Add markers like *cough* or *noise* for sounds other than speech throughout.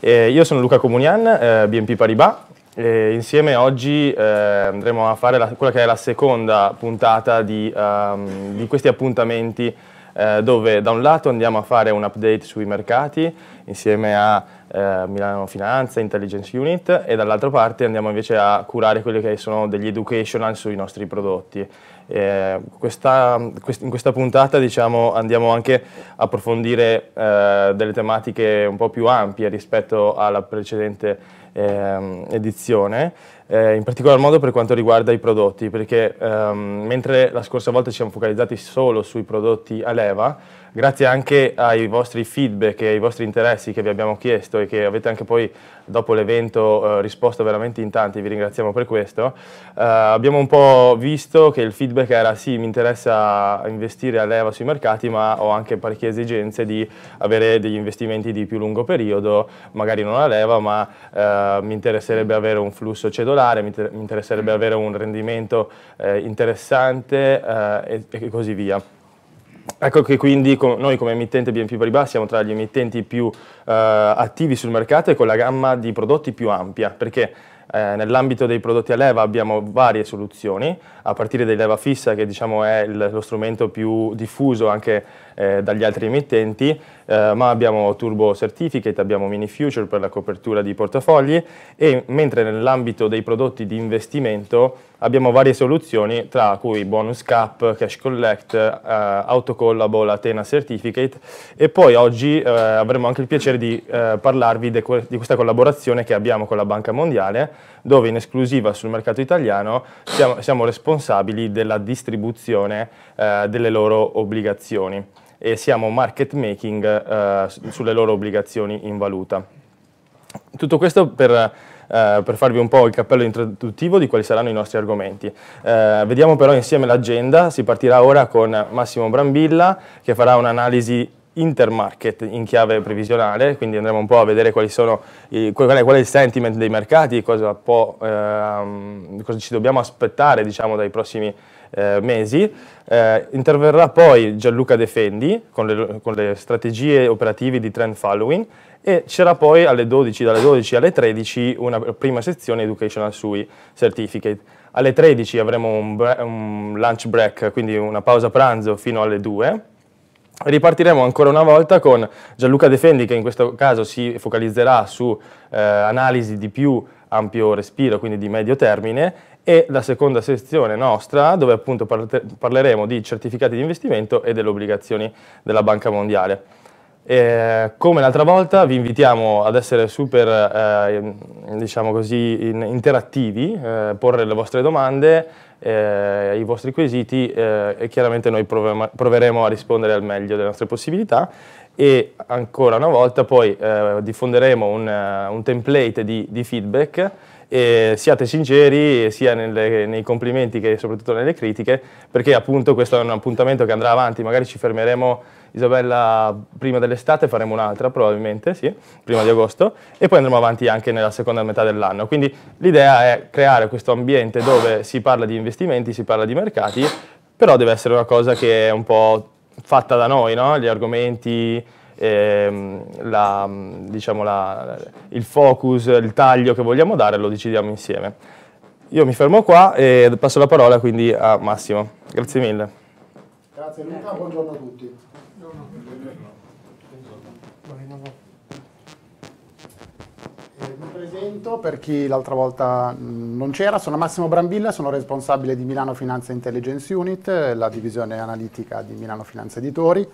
Eh, io sono Luca Comunian, eh, BNP Paribas. E insieme oggi eh, andremo a fare la, quella che è la seconda puntata di, um, di questi appuntamenti eh, dove da un lato andiamo a fare un update sui mercati insieme a eh, Milano Finanza, Intelligence Unit e dall'altra parte andiamo invece a curare quelli che sono degli educational sui nostri prodotti. Eh, questa, in questa puntata diciamo, andiamo anche a approfondire eh, delle tematiche un po' più ampie rispetto alla precedente ehm, eh, edizione, in particolar modo per quanto riguarda i prodotti, perché ehm, mentre la scorsa volta ci siamo focalizzati solo sui prodotti a leva, Grazie anche ai vostri feedback e ai vostri interessi che vi abbiamo chiesto e che avete anche poi dopo l'evento eh, risposto veramente in tanti, vi ringraziamo per questo. Eh, abbiamo un po' visto che il feedback era sì, mi interessa investire a leva sui mercati, ma ho anche parecchie esigenze di avere degli investimenti di più lungo periodo, magari non a leva, ma eh, mi interesserebbe avere un flusso cedolare, mi, mi interesserebbe avere un rendimento eh, interessante eh, e, e così via. Ecco che quindi noi come emittente BNP Paribas siamo tra gli emittenti più eh, attivi sul mercato e con la gamma di prodotti più ampia, perché eh, nell'ambito dei prodotti a leva abbiamo varie soluzioni, a partire dai leva fissa che diciamo, è il, lo strumento più diffuso anche eh, dagli altri emittenti, eh, ma abbiamo Turbo Certificate, abbiamo Mini Future per la copertura di portafogli e mentre nell'ambito dei prodotti di investimento abbiamo varie soluzioni tra cui Bonus Cap, Cash Collect, eh, Autocollable, Atena Certificate e poi oggi eh, avremo anche il piacere di eh, parlarvi di questa collaborazione che abbiamo con la Banca Mondiale dove in esclusiva sul mercato italiano siamo, siamo responsabili della distribuzione eh, delle loro obbligazioni e siamo market making eh, sulle loro obbligazioni in valuta. Tutto questo per... Uh, per farvi un po' il cappello introduttivo di quali saranno i nostri argomenti. Uh, vediamo però insieme l'agenda, si partirà ora con Massimo Brambilla che farà un'analisi intermarket in chiave previsionale, quindi andremo un po' a vedere quali sono qual, è, qual, è, il sentiment dei mercati, cosa, può, ehm, cosa ci dobbiamo aspettare diciamo, dai prossimi eh, mesi. Eh, interverrà poi Gianluca Defendi con le, con le strategie operative di trend following e c'era poi alle 12, dalle 12 alle 13 una prima sezione Educational sui Certificate. Alle 13 avremo un, un lunch break, quindi una pausa pranzo fino alle 2 Ripartiremo ancora una volta con Gianluca Defendi che in questo caso si focalizzerà su eh, analisi di più ampio respiro, quindi di medio termine, e la seconda sezione nostra dove appunto parleremo di certificati di investimento e delle obbligazioni della Banca Mondiale. E, come l'altra volta vi invitiamo ad essere super, eh, diciamo così, in, interattivi, eh, porre le vostre domande, eh, i vostri quesiti eh, e chiaramente noi proveremo a rispondere al meglio delle nostre possibilità e ancora una volta poi eh, diffonderemo un, eh, un template di, di, feedback e siate sinceri sia nelle, nei complimenti che soprattutto nelle critiche perché appunto questo è un appuntamento che andrà avanti, magari ci fermeremo Isabella prima dell'estate faremo un'altra probabilmente, sì, prima di agosto, e poi andremo avanti anche nella seconda metà dell'anno. Quindi l'idea è creare questo ambiente dove si parla di investimenti, si parla di mercati, però deve essere una cosa che è un po' fatta da noi, no? gli argomenti, ehm, la, diciamo la, il focus, il taglio che vogliamo dare lo decidiamo insieme. Io mi fermo qua e passo la parola quindi a Massimo. Grazie mille. Grazie Luca, buongiorno a tutti. presento per chi l'altra volta non c'era, sono Massimo Brambilla, sono responsabile di Milano Finanza Intelligence Unit, la divisione analitica di Milano Finanza Editori,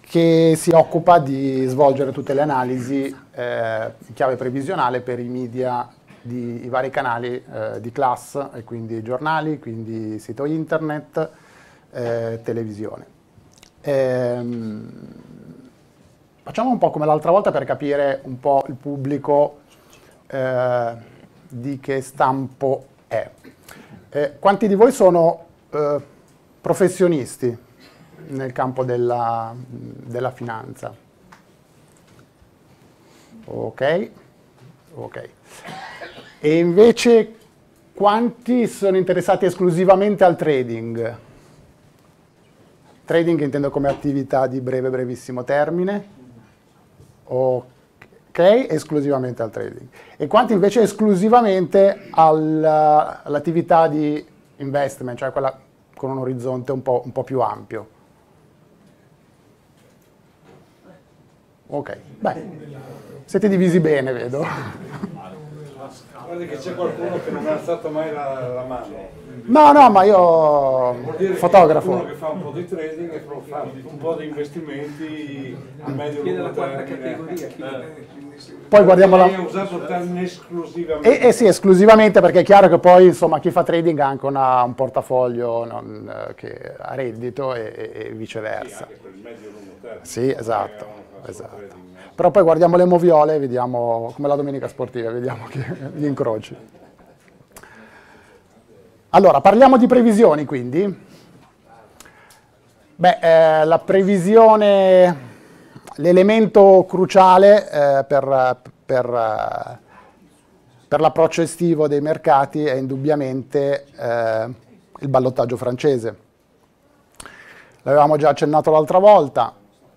che si occupa di svolgere tutte le analisi eh, in chiave previsionale per i media di i vari canali eh, di classe, e quindi giornali, quindi sito internet, eh, televisione. Ehm, Facciamo un po' come l'altra volta per capire un po' il pubblico eh, di che stampo è. Eh, quanti di voi sono eh, professionisti nel campo della, della finanza? Ok, ok. E invece quanti sono interessati esclusivamente al trading? Trading intendo come attività di breve brevissimo termine. Ok okay? esclusivamente al trading, e quanti invece esclusivamente all'attività di investment, cioè quella con un orizzonte un po', un po più ampio. Ok, beh, siete divisi bene, vedo. Guarda che c'è qualcuno che non ha alzato mai la, la mano. No, no, ma io fotografo. Qualcuno che fa un po' di trading e fa un po' di investimenti a medio e lungo termine. Eh. Poi guardiamo la... E, e, eh, eh, sì, esclusivamente perché è chiaro che poi insomma chi fa trading ha anche una, un portafoglio non, che, ha reddito e, e viceversa. Sì, anche per il medio lungo termine. Sì, esatto. esatto però poi guardiamo le moviole e vediamo, come la domenica sportiva, vediamo che, gli incroci. Allora, parliamo di previsioni quindi. Beh, eh, la previsione, l'elemento cruciale eh, per, per, eh, per l'approccio estivo dei mercati è indubbiamente eh, il ballottaggio francese. L'avevamo già accennato l'altra volta,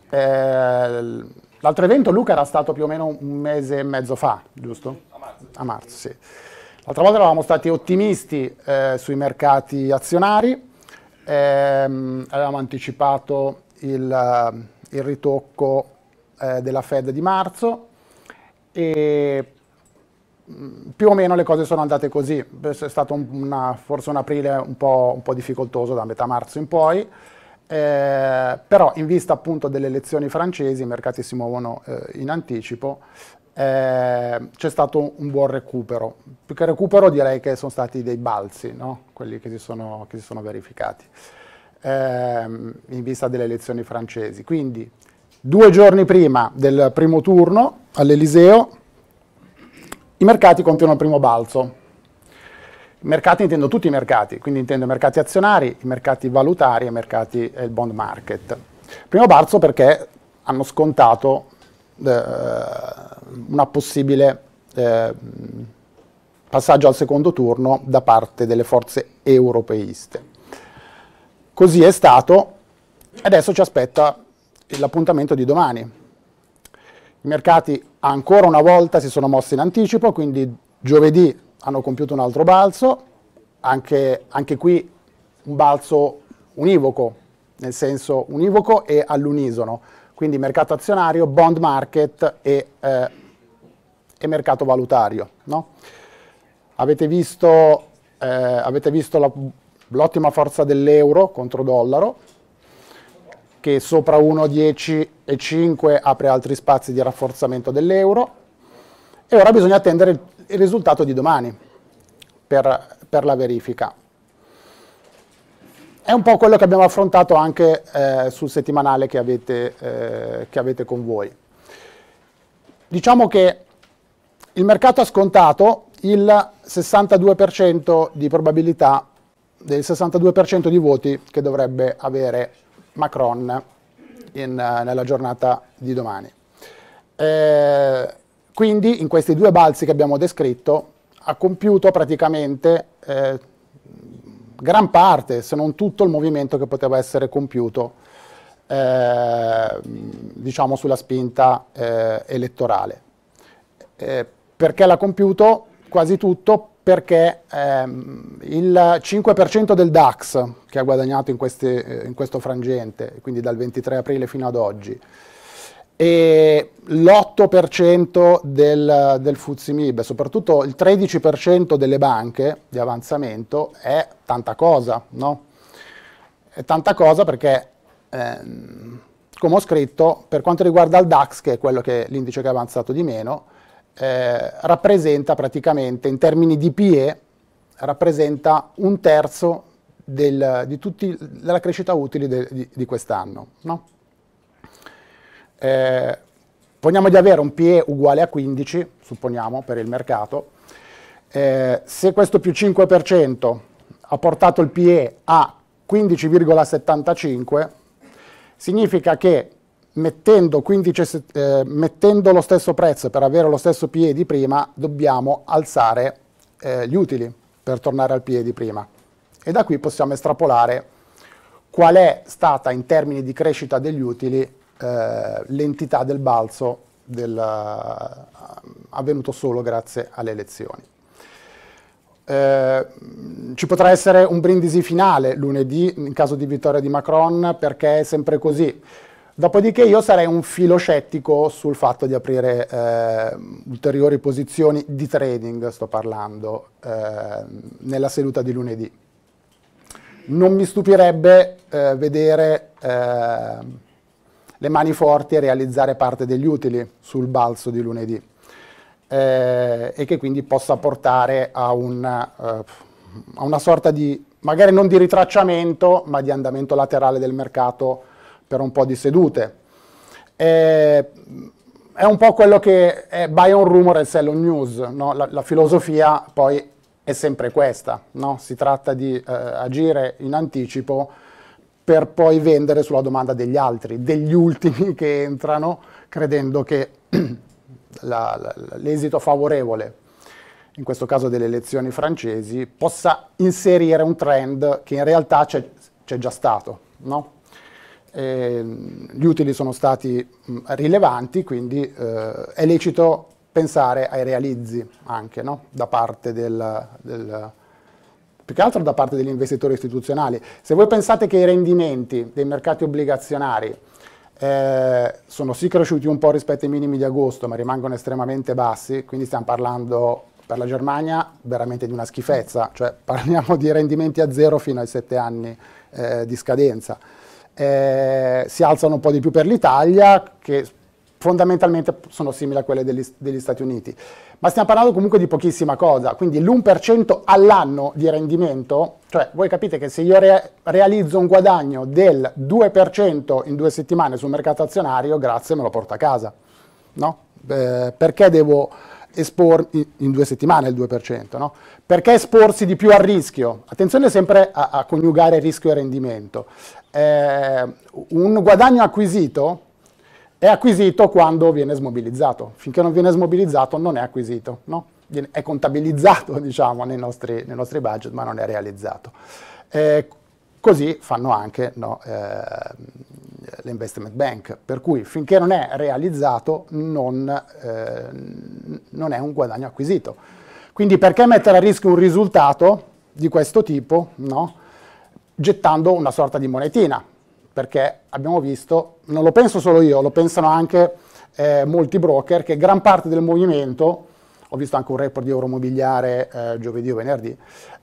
eh, L'altro evento, Luca, era stato più o meno un mese e mezzo fa, giusto? A marzo. A marzo, sì. L'altra volta eravamo stati ottimisti eh, sui mercati azionari, ehm, avevamo anticipato il, il ritocco eh, della Fed di marzo e mm, più o meno le cose sono andate così, è stato una, forse un aprile un po', un po' difficoltoso da metà marzo in poi, eh, però in vista appunto delle elezioni francesi, i mercati si muovono eh, in anticipo, eh, c'è stato un buon recupero. Più che recupero direi che sono stati dei balzi, no? quelli che si sono, che si sono verificati, eh, in vista delle elezioni francesi. Quindi due giorni prima del primo turno all'Eliseo, i mercati continuano il primo balzo Mercati intendo tutti i mercati, quindi intendo i mercati azionari, i mercati valutari e i mercati e eh, il bond market. Primo barzo perché hanno scontato eh, una possibile eh, passaggio al secondo turno da parte delle forze europeiste. Così è stato, adesso ci aspetta l'appuntamento di domani. I mercati ancora una volta si sono mossi in anticipo, quindi giovedì hanno compiuto un altro balzo, anche, anche qui un balzo univoco, nel senso univoco e all'unisono, quindi mercato azionario, bond market e, eh, e mercato valutario. No? Avete visto, eh, avete visto la, l'ottima forza dell'euro contro dollaro, che sopra 1,10 e 5 apre altri spazi di rafforzamento dell'euro, e ora bisogna attendere il risultato di domani per, per la verifica. È un po' quello che abbiamo affrontato anche eh, sul settimanale che avete, eh, che avete con voi. Diciamo che il mercato ha scontato il 62% di probabilità del 62% di voti che dovrebbe avere Macron in, nella giornata di domani. Eh, quindi in questi due balzi che abbiamo descritto ha compiuto praticamente eh, gran parte, se non tutto il movimento che poteva essere compiuto eh, diciamo sulla spinta eh, elettorale. Eh, perché l'ha compiuto? Quasi tutto perché ehm, il 5% del DAX che ha guadagnato in, queste, eh, in questo frangente, quindi dal 23 aprile fino ad oggi, e l'8% del, del Fuzimib, soprattutto il 13% delle banche di avanzamento è tanta cosa, no? È tanta cosa perché, ehm, come ho scritto, per quanto riguarda il DAX, che è quello che l'indice che è avanzato di meno, eh, rappresenta praticamente, in termini di PE, rappresenta un terzo del, di tutti, della crescita utili de, di, di quest'anno, no? eh, poniamo di avere un PE uguale a 15, supponiamo, per il mercato, eh, se questo più 5% ha portato il PE a 15,75, significa che mettendo, 15, eh, mettendo, lo stesso prezzo per avere lo stesso PE di prima, dobbiamo alzare eh, gli utili per tornare al PE di prima. E da qui possiamo estrapolare qual è stata in termini di crescita degli utili eh, l'entità del balzo del, eh, avvenuto solo grazie alle elezioni. Eh, ci potrà essere un brindisi finale lunedì in caso di vittoria di Macron perché è sempre così. Dopodiché io sarei un filo scettico sul fatto di aprire eh, ulteriori posizioni di trading, sto parlando, eh, nella seduta di lunedì. Non mi stupirebbe eh, vedere eh, le mani forti e realizzare parte degli utili sul balzo di lunedì eh, e che quindi possa portare a una, eh, a una sorta di, magari non di ritracciamento, ma di andamento laterale del mercato per un po' di sedute. Eh, è un po' quello che è buy on rumor e sell on news, no? la, la, filosofia poi è sempre questa, no? si tratta di eh, agire in anticipo per poi vendere sulla domanda degli altri, degli ultimi *laughs* che entrano credendo che *clears throat* l'esito favorevole, in questo caso delle elezioni francesi, possa inserire un trend che in realtà c'è già stato. No? E, ehm, gli utili sono stati mh, rilevanti, quindi eh, è lecito pensare ai realizzi anche no? da parte del, del più che altro da parte degli investitori istituzionali. Se voi pensate che i rendimenti dei mercati obbligazionari eh, sono sì cresciuti un po' rispetto ai minimi di agosto, ma rimangono estremamente bassi, quindi stiamo parlando per la Germania veramente di una schifezza, cioè *laughs* parliamo di rendimenti a zero fino ai sette anni eh, di scadenza. Eh, si alzano un po' di più per l'Italia, che fondamentalmente sono simili a quelle degli, degli Stati Uniti. Ma stiamo parlando comunque di pochissima cosa, quindi l'1% all'anno di rendimento, cioè voi capite che se io re realizzo un guadagno del 2% in due settimane sul mercato azionario, grazie, me lo porto a casa. No? Eh, perché devo espormi in due settimane il 2%, no? Perché esporsi di più al rischio? Attenzione sempre a, a coniugare rischio e rendimento. Eh, un guadagno acquisito è acquisito quando viene smobilizzato. Finché non viene smobilizzato non è acquisito, no? è contabilizzato *laughs* diciamo, nei, nostri, nei, nostri, budget ma non è realizzato. Eh, così fanno anche no, eh, le investment bank, per cui finché non è realizzato non, eh, non è un guadagno acquisito. Quindi perché mettere a rischio un risultato di questo tipo no? gettando una sorta di monetina? perché abbiamo visto, non lo penso solo io, lo pensano anche eh, molti broker, che gran parte del movimento, ho visto anche un report di Euromobiliare eh, giovedì o venerdì,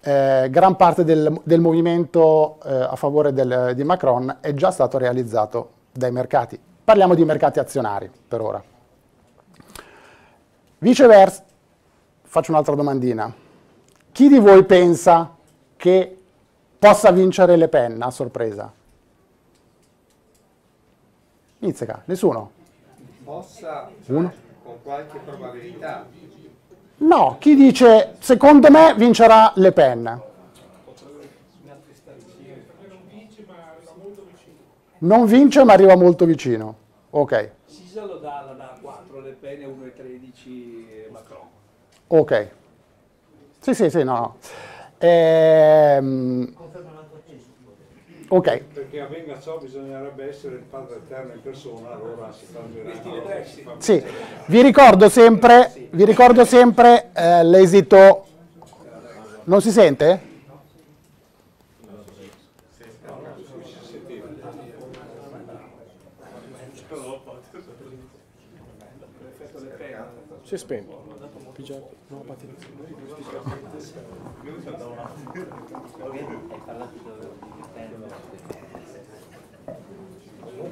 eh, gran parte del, del movimento eh, a favore del, di Macron è già stato realizzato dai mercati. Parliamo di mercati azionari per ora. Viceversa, faccio un'altra domandina. Chi di voi pensa che possa vincere Le Pen a sorpresa? Izzica, nessuno? Possa, Uno? con qualche probabilità. No, chi dice secondo me vincerà Le Pen? Non vince ma arriva molto vicino. Ok. Sisalo dà la 4, Le Pen è 1,13 eh, Macron. Ok. Sì, sì, sì, no. Ehm, Ok. Perché avvenga ciò bisognerebbe essere il Padre Eterno in persona, allora si parlerà. Sì, vi ricordo sempre, vi ricordo sempre eh, l'esito. Non si sente? Si è spento. No, patente.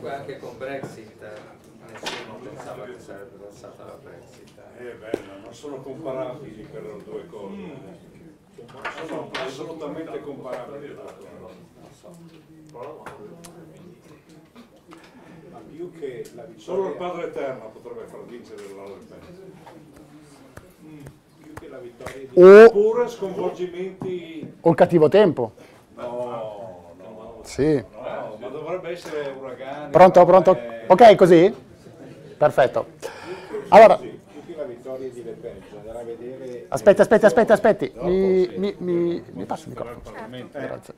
comunque anche con Brexit eh, nessuno pensava che sarebbe passata la Brexit. Eh, eh beh, non sono comparabili per le due cose. Eh. Sono assolutamente comparabili Ma più che la cose. Solo il Padre Eterno potrebbe far vincere la Lepene. Più che la vittoria Oppure sconvolgimenti... O il cattivo tempo. No, no, no. Sì. Dovrebbe essere uragano. Pronto, eh, pronto? È... Ok, così? Perfetto. Allora... Aspetta, aspetta, aspetta, aspetti. Mi, mi, mi, mi passa il microfono. Certo. Eh. Grazie.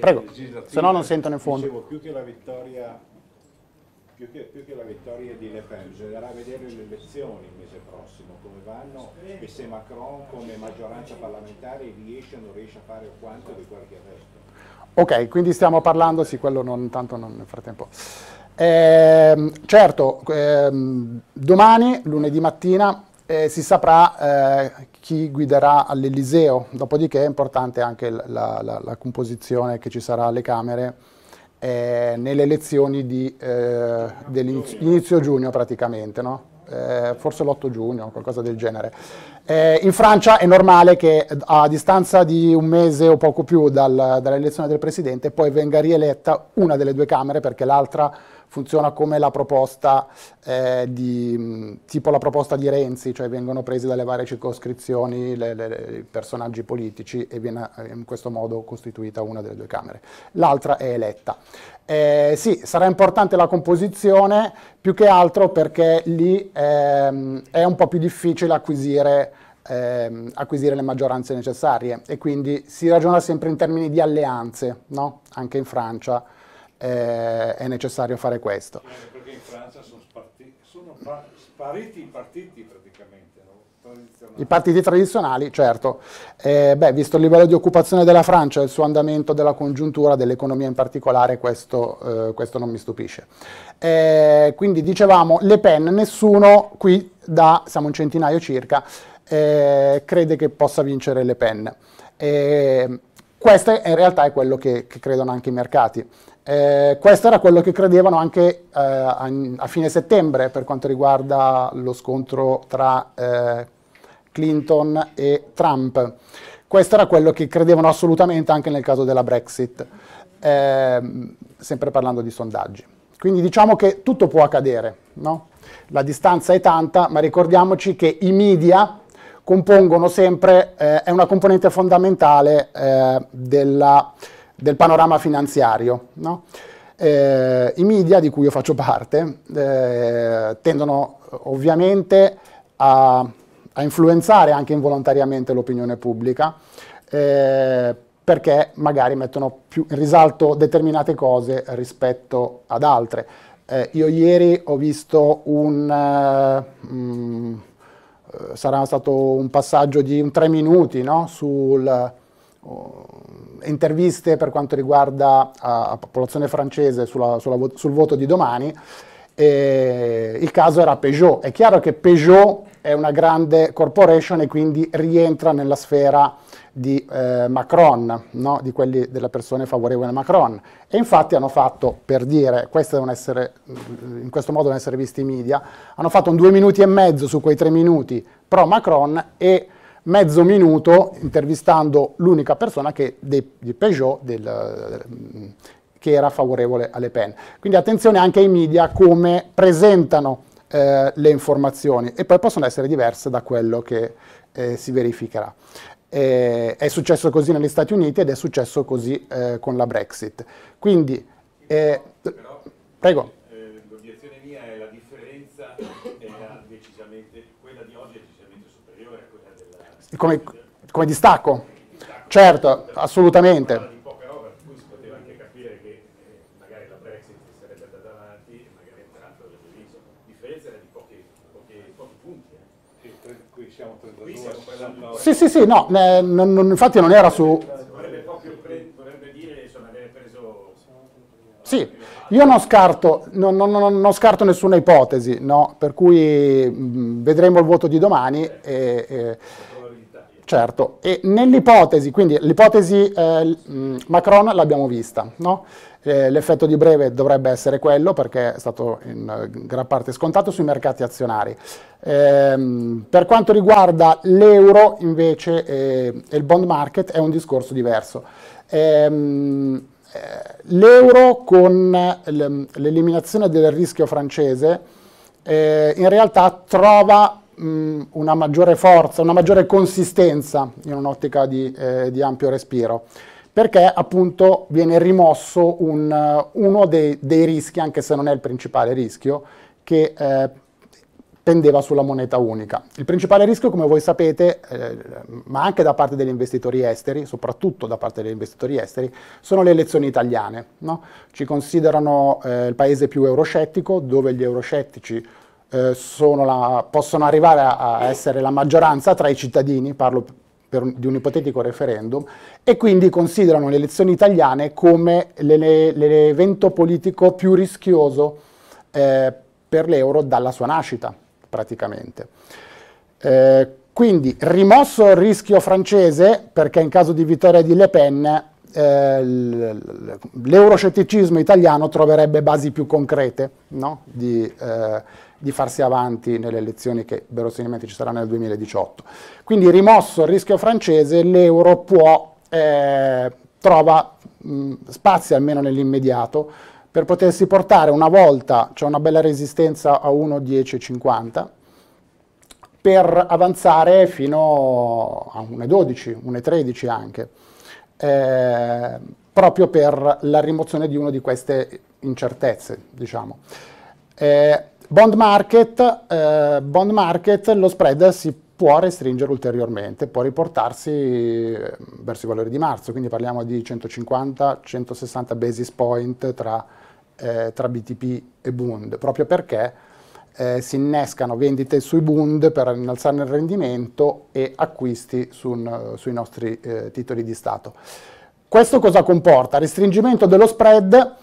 Prego, se no non sentono in fondo. Dicevo, più che la vittoria più che, più che, la vittoria di Le Pen, bisognerà vedere le elezioni il mese prossimo, come vanno e se Macron come maggioranza parlamentare riesce o non riesce a fare quanto di qualche che Ok, quindi stiamo parlando, sì, quello non, tanto non, nel frattempo. Eh, certo, eh, domani, lunedì mattina, eh, si saprà eh, chi guiderà all'Eliseo, dopodiché è importante anche la, la, la, composizione che ci sarà alle Camere eh, nelle elezioni di, eh, inizio giugno praticamente, no? forse l'8 giugno, qualcosa del genere. Eh, in Francia è normale che eh, a distanza di un mese o poco più dal, dall'elezione del presidente poi venga rieletta una delle due Camere perché l'altra funziona come la proposta, eh, di, tipo la proposta di Renzi, cioè vengono presi dalle varie circoscrizioni i personaggi politici e viene eh, in questo modo costituita una delle due Camere. L'altra è eletta. Eh, sì, sarà importante la composizione più che altro perché lì ehm, è un po' più difficile acquisire, ehm, acquisire, le maggioranze necessarie e quindi si ragiona sempre in termini di alleanze, no? anche in Francia eh, è necessario fare questo. Perché in Francia sono, sparti, sono spariti i partiti i partiti tradizionali, certo. Eh, beh, visto il livello di occupazione della Francia e il suo andamento della congiuntura, dell'economia in particolare, questo, eh, questo non mi stupisce. Eh, quindi dicevamo, Le Pen, nessuno qui da, siamo un centinaio circa, eh, crede che possa vincere Le Pen. Eh, questo in realtà è quello che, che credono anche i mercati. Eh, questo era quello che credevano anche eh, a, a, fine settembre per quanto riguarda lo scontro tra eh, Clinton e Trump. Questo era quello che credevano assolutamente anche nel caso della Brexit, ehm, sempre parlando di sondaggi. Quindi diciamo che tutto può accadere, no? la distanza è tanta, ma ricordiamoci che i media compongono sempre, eh, è una componente fondamentale eh, della, del panorama finanziario. No? Eh, I media di cui io faccio parte eh, tendono ovviamente a a influenzare anche involontariamente l'opinione pubblica, eh, perché magari mettono più in risalto determinate cose rispetto ad altre. Eh, io ieri ho visto un... Eh, mh, mm, eh, sarà stato un passaggio di un tre minuti no? sul... Uh, interviste per quanto riguarda la uh, popolazione francese sulla, sulla, sul voto di domani eh, il caso era Peugeot. È chiaro che Peugeot è una grande corporation e quindi rientra nella sfera di eh, Macron, no? di quelli delle persone favorevoli a Macron. E infatti hanno fatto, per dire, essere, in questo modo devono essere visti i media, hanno fatto un due minuti e mezzo su quei tre minuti pro Macron e mezzo minuto intervistando l'unica persona che di Peugeot, del, che era favorevole alle Pen. Quindi attenzione anche ai media come presentano eh, le informazioni e poi possono essere diverse da quello che eh, si verificherà. Eh, è successo così negli Stati Uniti ed è successo così eh, con la Brexit. Quindi, Però, eh, prego. Eh, l'obiezione mia è la differenza era decisamente, quella di oggi è decisamente superiore a quella della... Come, come distacco? distacco certo, assolutamente. Sì, sì, sì, no, eh, ne, non, infatti non era su... Sì, io non scarto, non, non, non scarto nessuna ipotesi, no? per cui mh, mm, vedremo il voto di domani. E, e, certo, e nell'ipotesi, quindi l'ipotesi eh, mm, Macron l'abbiamo vista, no? Eh, l'effetto di breve dovrebbe essere quello perché è stato in eh, gran parte scontato sui mercati azionari. Ehm, per quanto riguarda l'euro invece eh, e il bond market è un discorso diverso. Ehm, l'euro con l'eliminazione del rischio francese in realtà trova una maggiore forza, una maggiore consistenza in un'ottica di, di ampio respiro perché appunto viene rimosso un, eh, uno dei, dei, rischi, anche se non è il principale rischio, che eh, pendeva sulla moneta unica. Il principale rischio, come voi sapete, eh, ma anche da parte degli investitori esteri, soprattutto da parte degli investitori esteri, sono le elezioni italiane. No? Ci considerano eh, il paese più euroscettico, dove gli euroscettici eh, la, possono arrivare a, a essere la maggioranza tra i cittadini, parlo per, di un ipotetico referendum e quindi considerano le elezioni italiane come l'evento politico più rischioso eh, per l'euro dalla sua nascita, praticamente. Eh, quindi rimosso il rischio francese, perché in caso di vittoria di Le Pen eh, l'euroscetticismo italiano troverebbe basi più concrete no? di, eh, di farsi avanti nelle elezioni che verosimilmente ci saranno nel 2018. Quindi rimosso il rischio francese, l'euro può, eh, trova mh, mm, spazi almeno nell'immediato per potersi portare una volta, c'è cioè una bella resistenza a 1,1050, per avanzare fino a 1,12, 1,13 anche, eh, proprio per la rimozione di una di queste incertezze, diciamo. Eh, Bond market, eh, bond market, lo spread si può restringere ulteriormente, può riportarsi eh, verso i valori di marzo, quindi parliamo di 150-160 basis point tra, eh, tra, BTP e Bund, proprio perché eh, si innescano vendite sui Bund per innalzarne il rendimento e acquisti su un, sui nostri eh, titoli di Stato. Questo cosa comporta? Restringimento dello spread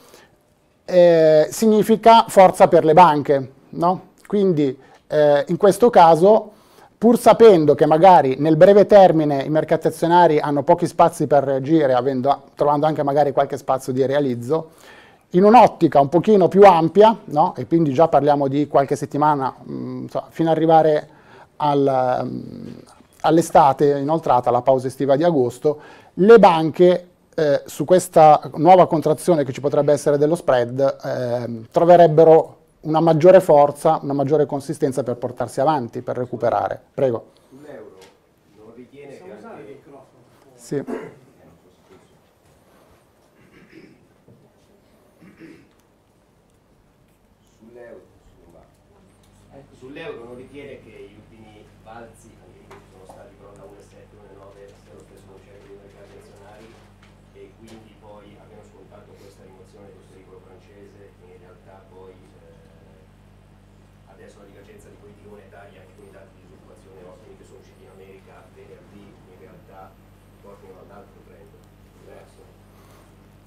eh, significa forza per le banche. No? Quindi eh, in questo caso, pur sapendo che magari nel breve termine i mercati azionari hanno pochi spazi per reagire, avendo, trovando anche magari qualche spazio di realizzo, in un'ottica un pochino più ampia, no? e quindi già parliamo di qualche settimana, mh, mm, so, fino ad arrivare al, mm, all'estate inoltrata, la pausa estiva di agosto, le banche eh, su questa nuova contrazione che ci potrebbe essere dello spread eh, troverebbero una maggiore forza, una maggiore consistenza per portarsi avanti, per recuperare. Prego. L'euro non ritiene che anche... Sì.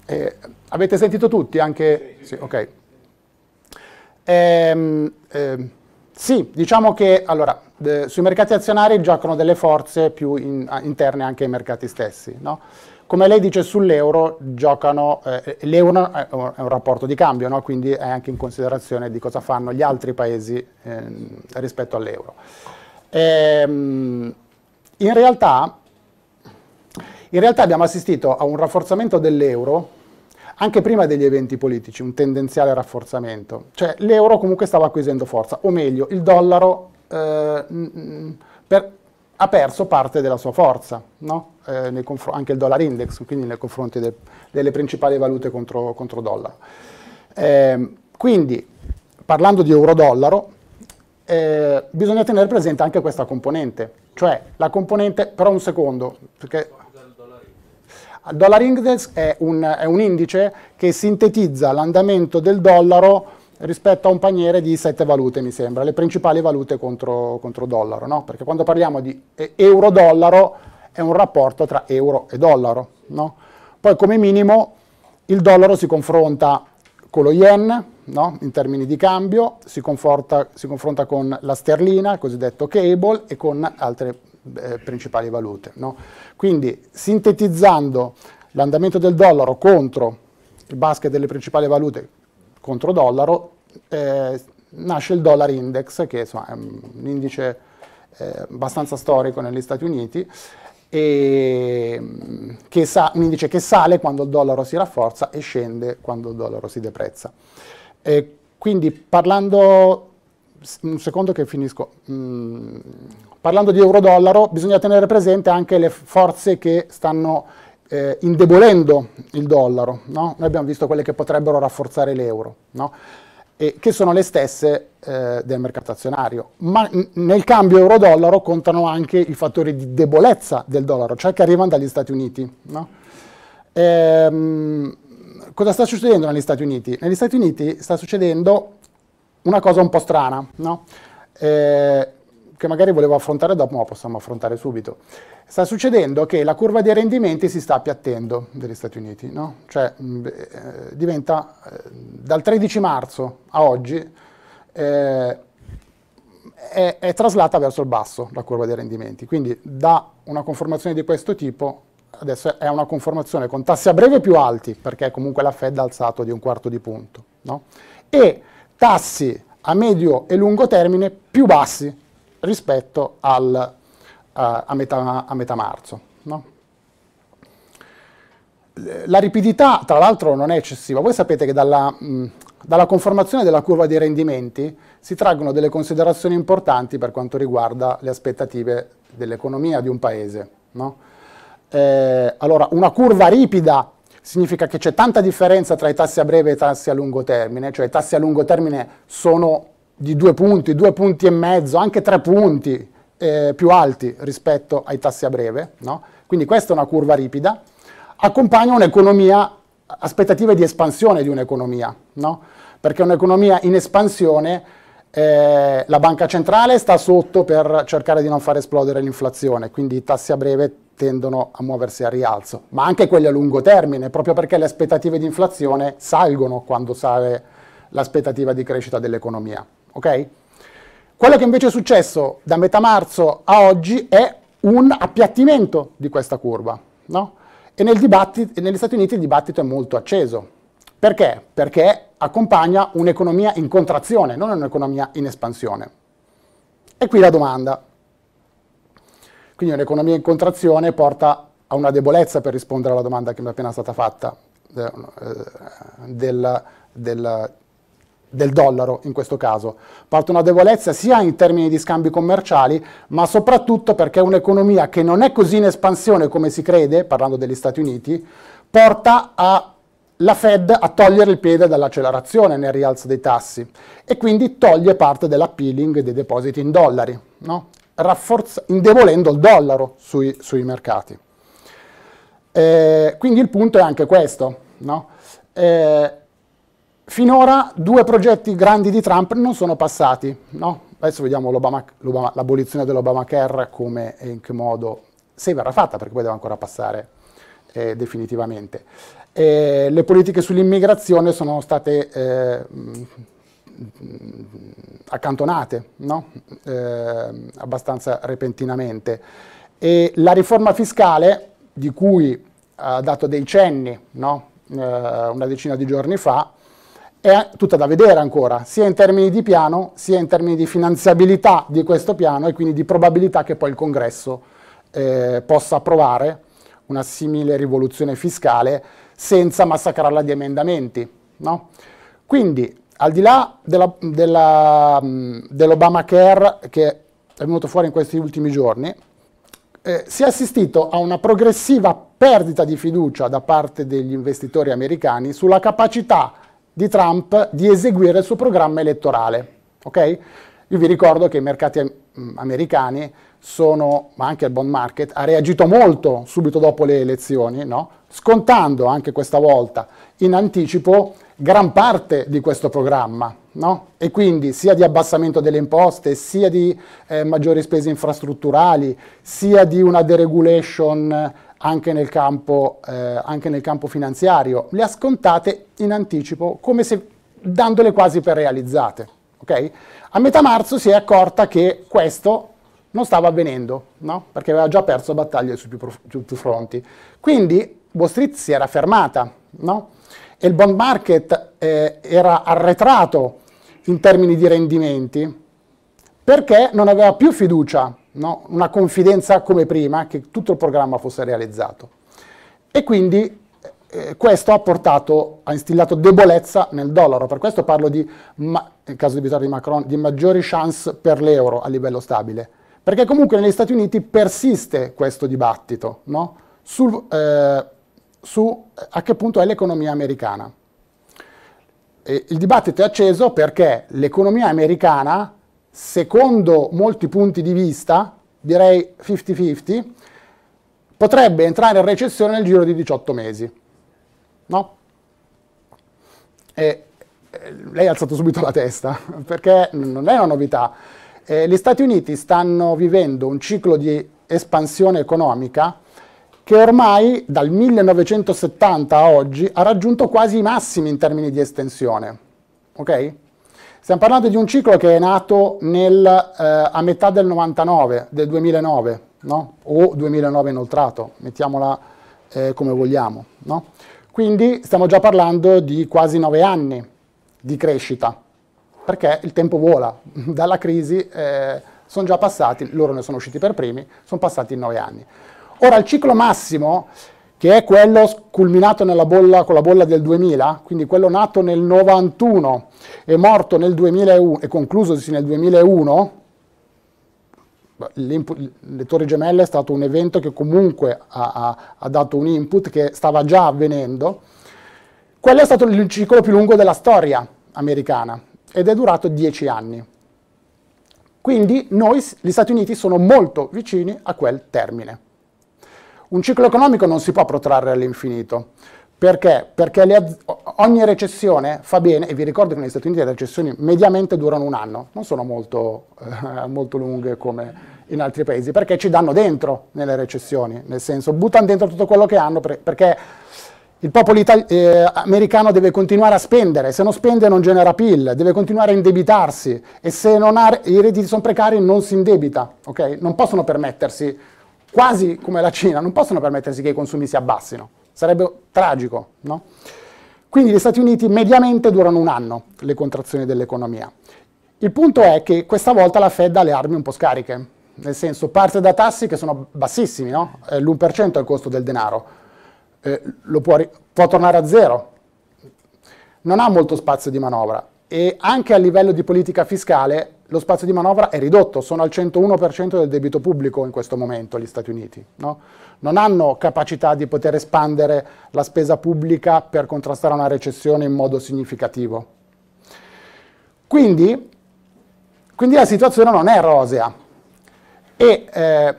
Eh, avete sentito tutti anche... Sì, ok. Eh, eh, sì, diciamo che allora, sui mercati azionari giocano delle forze più in, interne anche ai mercati stessi. No? Come lei dice sull'euro, giocano, eh, l'euro eh, è un rapporto di cambio, no? quindi è anche in considerazione di cosa fanno gli altri paesi ehm, rispetto all'euro. Ehm, in realtà in realtà abbiamo assistito a un rafforzamento dell'euro anche prima degli eventi politici, un tendenziale rafforzamento. Cioè l'euro comunque stava acquisendo forza, o meglio, il dollaro eh, per, ha perso parte della sua forza, no? eh, anche il dollar index, quindi nei confronti de, delle principali valute contro, contro dollaro. Eh, quindi, parlando di euro-dollaro, eh, bisogna tenere presente anche questa componente, cioè la componente, però un secondo, perché Dollar Index è un, è un indice che sintetizza l'andamento del dollaro rispetto a un paniere di sette valute, mi sembra, le principali valute contro, contro dollaro, no? Perché quando parliamo di euro-dollaro è un rapporto tra euro e dollaro, no? Poi come minimo il dollaro si confronta con lo yen, no? In termini di cambio, si, si confronta con la sterlina, il cosiddetto cable, e con altre eh, principali valute. No? Quindi sintetizzando l'andamento del dollaro contro il basket delle principali valute contro dollaro, eh, nasce il dollar index, che insomma, è un indice eh, abbastanza storico negli Stati Uniti, e mm, che sa, un indice che sale quando il dollaro si rafforza e scende quando il dollaro si deprezza. E eh, quindi parlando un secondo che finisco, mm, parlando di euro-dollaro bisogna tenere presente anche le forze che stanno eh, indebolendo il dollaro, no? noi abbiamo visto quelle che potrebbero rafforzare l'euro, no? e che sono le stesse eh, del mercato azionario. Ma nel cambio euro-dollaro contano anche i fattori di debolezza del dollaro, cioè che arrivano dagli Stati Uniti. No? Ehm, cosa sta succedendo negli Stati Uniti? Negli Stati Uniti sta succedendo una cosa un po' strana, no? eh, che magari volevo affrontare dopo, ma possiamo affrontare subito. Sta succedendo che la curva dei rendimenti si sta appiattendo negli Stati Uniti, no? cioè mh, eh, diventa eh, dal 13 marzo a oggi eh, è, è traslata verso il basso la curva dei rendimenti, quindi da una conformazione di questo tipo adesso è una conformazione con tassi a breve più alti, perché comunque la Fed ha alzato di un quarto di punto, no? e tassi a medio e lungo termine più bassi rispetto al, uh, a, metà, a, metà, marzo. No? La ripidità, tra l'altro, non è eccessiva. Voi sapete che dalla, mh, mm, dalla conformazione della curva dei rendimenti si traggono delle considerazioni importanti per quanto riguarda le aspettative dell'economia di un paese. No? Eh, allora, una curva ripida significa che c'è tanta differenza tra i tassi a breve e i tassi a lungo termine, cioè i tassi a lungo termine sono di due punti, due punti e mezzo, anche tre punti eh, più alti rispetto ai tassi a breve, no? quindi questa è una curva ripida, accompagna un'economia, aspettative di espansione di un'economia, no? perché un'economia in espansione eh, la banca centrale sta sotto per cercare di non far esplodere l'inflazione, quindi i tassi a breve tendono a muoversi a rialzo, ma anche quelli a lungo termine, proprio perché le aspettative di inflazione salgono quando sale l'aspettativa di crescita dell'economia. Okay? Quello che invece è successo da metà marzo a oggi è un appiattimento di questa curva. No? E nel negli Stati Uniti il dibattito è molto acceso. Perché? Perché accompagna un'economia in contrazione, non un'economia in espansione. E qui la domanda, quindi un'economia in contrazione porta a una debolezza per rispondere alla domanda che mi è appena stata fatta eh, eh del, del, del dollaro in questo caso. Parte una debolezza sia in termini di scambi commerciali, ma soprattutto perché un'economia che non è così in espansione come si crede, parlando degli Stati Uniti, porta la Fed a togliere il piede dall'accelerazione nel rialzo dei tassi e quindi toglie parte dell'appealing dei depositi in dollari. No? indebolendo il dollaro sui, sui mercati. Eh, quindi il punto è anche questo. No? Eh, finora due progetti grandi di Trump non sono passati. No? Adesso vediamo l'abolizione dell'Obamacare come e in che modo, se verrà fatta, perché poi deve ancora passare eh, definitivamente. Eh, le politiche sull'immigrazione sono state eh, accantonate no? eh, abbastanza repentinamente. E la riforma fiscale, di cui ha dato dei cenni no? eh, una decina di giorni fa, è tutta da vedere ancora, sia in termini di piano, sia in termini di finanziabilità di questo piano e quindi di probabilità che poi il Congresso eh, possa approvare una simile rivoluzione fiscale senza massacrarla di emendamenti. No? Quindi al di là mm, dell'Obamacare che è venuto fuori in questi ultimi giorni, eh, si è assistito a una progressiva perdita di fiducia da parte degli investitori americani sulla capacità di Trump di eseguire il suo programma elettorale. Okay? Io vi ricordo che i mercati mm, americani sono, ma anche il bond market, ha reagito molto subito dopo le elezioni, no? scontando anche questa volta in anticipo gran parte di questo programma, no? e quindi sia di abbassamento delle imposte, sia di eh, maggiori spese infrastrutturali, sia di una deregulation anche nel, campo, eh, anche nel campo finanziario, le ha scontate in anticipo, come se dandole quasi per realizzate. Okay? A metà marzo si è accorta che questo non stava avvenendo, no? perché aveva già perso battaglie su più, su più fronti. Quindi Wall Street si era fermata, no? e il bond market eh, era arretrato in termini di rendimenti perché non aveva più fiducia, no? una confidenza come prima che tutto il programma fosse realizzato. E quindi eh, questo ha portato, ha instillato debolezza nel dollaro. Per questo parlo di, nel caso di Vittorio di Macron, di maggiori chance per l'euro a livello stabile. Perché comunque negli Stati Uniti persiste questo dibattito no? sul, eh, su a che punto è l'economia americana. E il dibattito è acceso perché l'economia americana, secondo molti punti di vista, direi 50-50, potrebbe entrare in recessione nel giro di 18 mesi. No? E lei ha alzato subito la testa, *laughs* perché non è una novità. Eh, gli Stati Uniti stanno vivendo un ciclo di espansione economica che ormai dal 1970 a oggi ha raggiunto quasi i massimi in termini di estensione. Ok? Stiamo parlando di un ciclo che è nato nel, eh, a metà del 99, del 2009, no? o 2009 inoltrato, mettiamola eh, come vogliamo. No? Quindi stiamo già parlando di quasi nove anni di crescita, perché il tempo vola, dalla crisi eh, sono già passati, loro ne sono usciti per primi, sono passati nove anni. Ora il ciclo massimo, che è quello culminato nella bolla, con la bolla del 2000, quindi quello nato nel 91 e morto nel 2001 e conclusosi nel 2001, le Torri Gemelle è stato un evento che comunque ha, ha, ha dato un input che stava già avvenendo, quello è stato il ciclo più lungo della storia americana ed è durato 10 anni. Quindi noi, gli Stati Uniti, sono molto vicini a quel termine. Un ciclo economico non si può protrarre all'infinito. Perché? Perché le, ogni recessione fa bene, e vi ricordo che negli Stati Uniti le recessioni mediamente durano un anno, non sono molto, eh, molto lunghe come in altri paesi, perché ci danno dentro nelle recessioni, nel senso buttano dentro tutto quello che hanno, perché il popolo eh, americano deve continuare a spendere, se non spende non genera PIL, deve continuare a indebitarsi e se non ha, i redditi sono precari non si indebita, okay? non possono permettersi quasi come la Cina, non possono permettersi che i consumi si abbassino, sarebbe tragico, no? Quindi gli Stati Uniti mediamente durano un anno le contrazioni dell'economia. Il punto è che questa volta la Fed ha le armi un po' scariche, nel senso parte da tassi che sono bassissimi, no? Eh, l'1% è il costo del denaro, eh, può, può tornare a zero, non ha molto spazio di manovra e anche a livello di politica fiscale lo spazio di manovra è ridotto, sono al 101% del debito pubblico in questo momento gli Stati Uniti, no? non hanno capacità di poter espandere la spesa pubblica per contrastare una recessione in modo significativo. Quindi, quindi la situazione non è rosea e eh,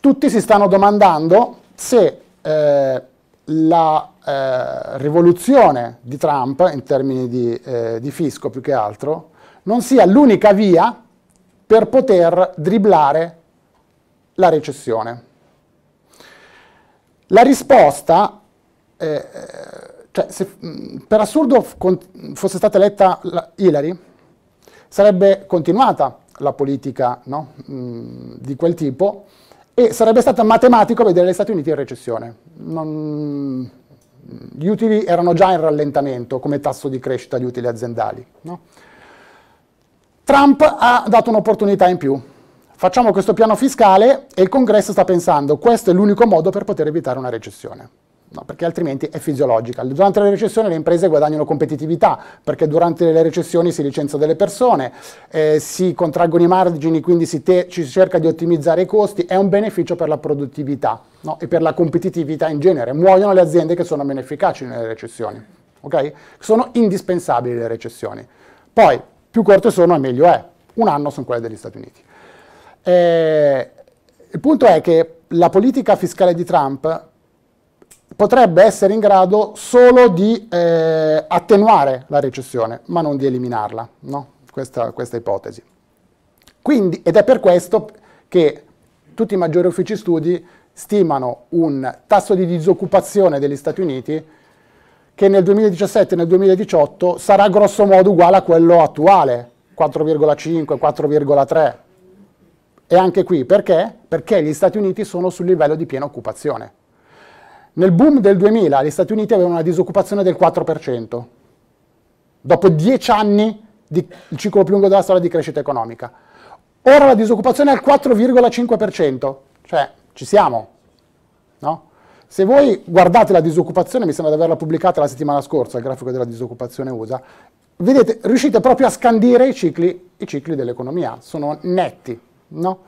tutti si stanno domandando se eh, la eh, rivoluzione di Trump in termini di, eh, di fisco più che altro, non sia l'unica via per poter dribblare la recessione. La risposta, eh, eh cioè se per assurdo fosse stata eletta Hillary, sarebbe continuata la politica no? di quel tipo e sarebbe stato matematico vedere gli Stati Uniti in recessione. Non, gli utili erano già in rallentamento come tasso di crescita di utili aziendali. No? Trump ha dato un'opportunità in più. Facciamo questo piano fiscale e il congresso sta pensando questo è l'unico modo per poter evitare una recessione. No, perché altrimenti è fisiologica. Durante la recessione le imprese guadagnano competitività, perché durante le recessioni si licenziano delle persone, eh, si contraggono i margini, quindi si ci cerca di ottimizzare i costi, è un beneficio per la produttività no? e per la competitività in genere. Muoiono le aziende che sono meno efficaci nelle recessioni. Okay? Sono indispensabili le recessioni. Poi, più corte sono e meglio è. Un anno sono quelle degli Stati Uniti. E eh, il punto è che la politica fiscale di Trump potrebbe essere in grado solo di eh, attenuare la recessione, ma non di eliminarla, no? questa, questa ipotesi. Quindi, ed è per questo che tutti i maggiori uffici studi stimano un tasso di disoccupazione degli Stati Uniti che nel 2017 e nel 2018 sarà grosso modo uguale a quello attuale, 4,5, 4,3. E anche qui perché? Perché gli Stati Uniti sono sul livello di piena occupazione. Nel boom del 2000 gli Stati Uniti avevano una disoccupazione del 4%, dopo 10 anni di ciclo più lungo della storia di crescita economica. Ora la disoccupazione è al 4,5%, cioè ci siamo, no? Se voi guardate la disoccupazione, mi sembra di averla pubblicata la settimana scorsa, il grafico della disoccupazione USA, vedete, riuscite proprio a scandire i cicli, i cicli dell'economia, sono netti, no?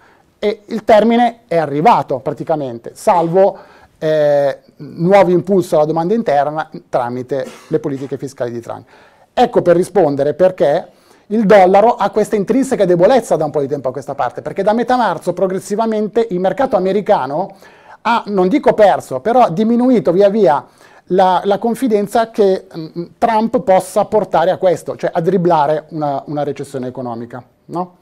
E il termine è arrivato praticamente, salvo eh, nuovo impulso alla domanda interna tramite le politiche fiscali di Trump. Ecco per rispondere perché il dollaro ha questa intrinseca debolezza da un po' di tempo a questa parte, perché da metà marzo progressivamente il mercato americano ha, ah, non dico perso, però diminuito via via la, la confidenza che mh, mm, mm, Trump possa portare a questo, cioè a dribblare una, una recessione economica. No?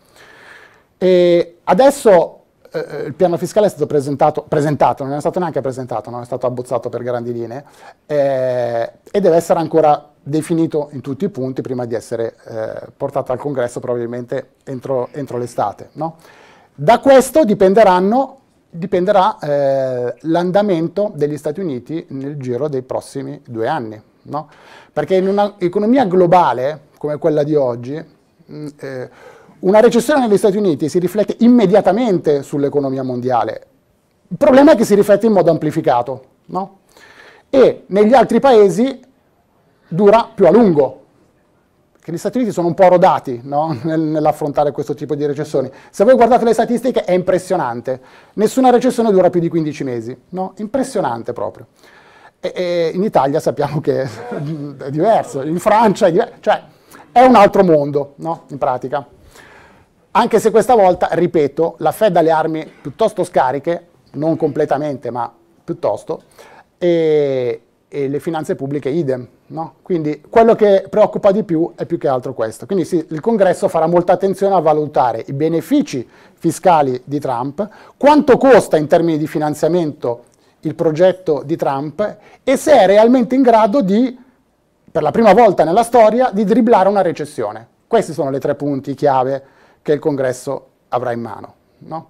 adesso eh, eh, il piano fiscale è stato presentato, presentato, non è stato neanche presentato, non è stato abbozzato per grandi linee, eh, e deve essere ancora definito in tutti i punti prima di essere eh, portato al congresso probabilmente entro, entro l'estate. No? Da questo dipenderanno dipenderà eh, l'andamento degli Stati Uniti nel giro dei prossimi due anni. No? Perché in un'economia globale come quella di oggi, mh, mm, eh, una recessione negli Stati Uniti si riflette immediatamente sull'economia mondiale. Il problema è che si riflette in modo amplificato, no? E negli altri paesi dura più a lungo, che gli Stati Uniti sono un po' rodati no? *laughs* nell'affrontare questo tipo di recessioni. Se voi guardate le statistiche è impressionante, nessuna recessione dura più di 15 mesi, no? impressionante proprio. E, e in Italia sappiamo che *laughs* è diverso, in Francia è diverso, cioè è un altro mondo no? in pratica. Anche se questa volta, ripeto, la Fed ha le armi piuttosto scariche, non completamente ma piuttosto, e, e le finanze pubbliche idem. No? Quindi quello che preoccupa di più è più che altro questo. Quindi sì, il congresso farà molta attenzione a valutare i benefici fiscali di Trump, quanto costa in termini di finanziamento il progetto di Trump e se è realmente in grado di, per la prima volta nella storia, di dribblare una recessione. Questi sono le tre punti chiave che il congresso avrà in mano. No?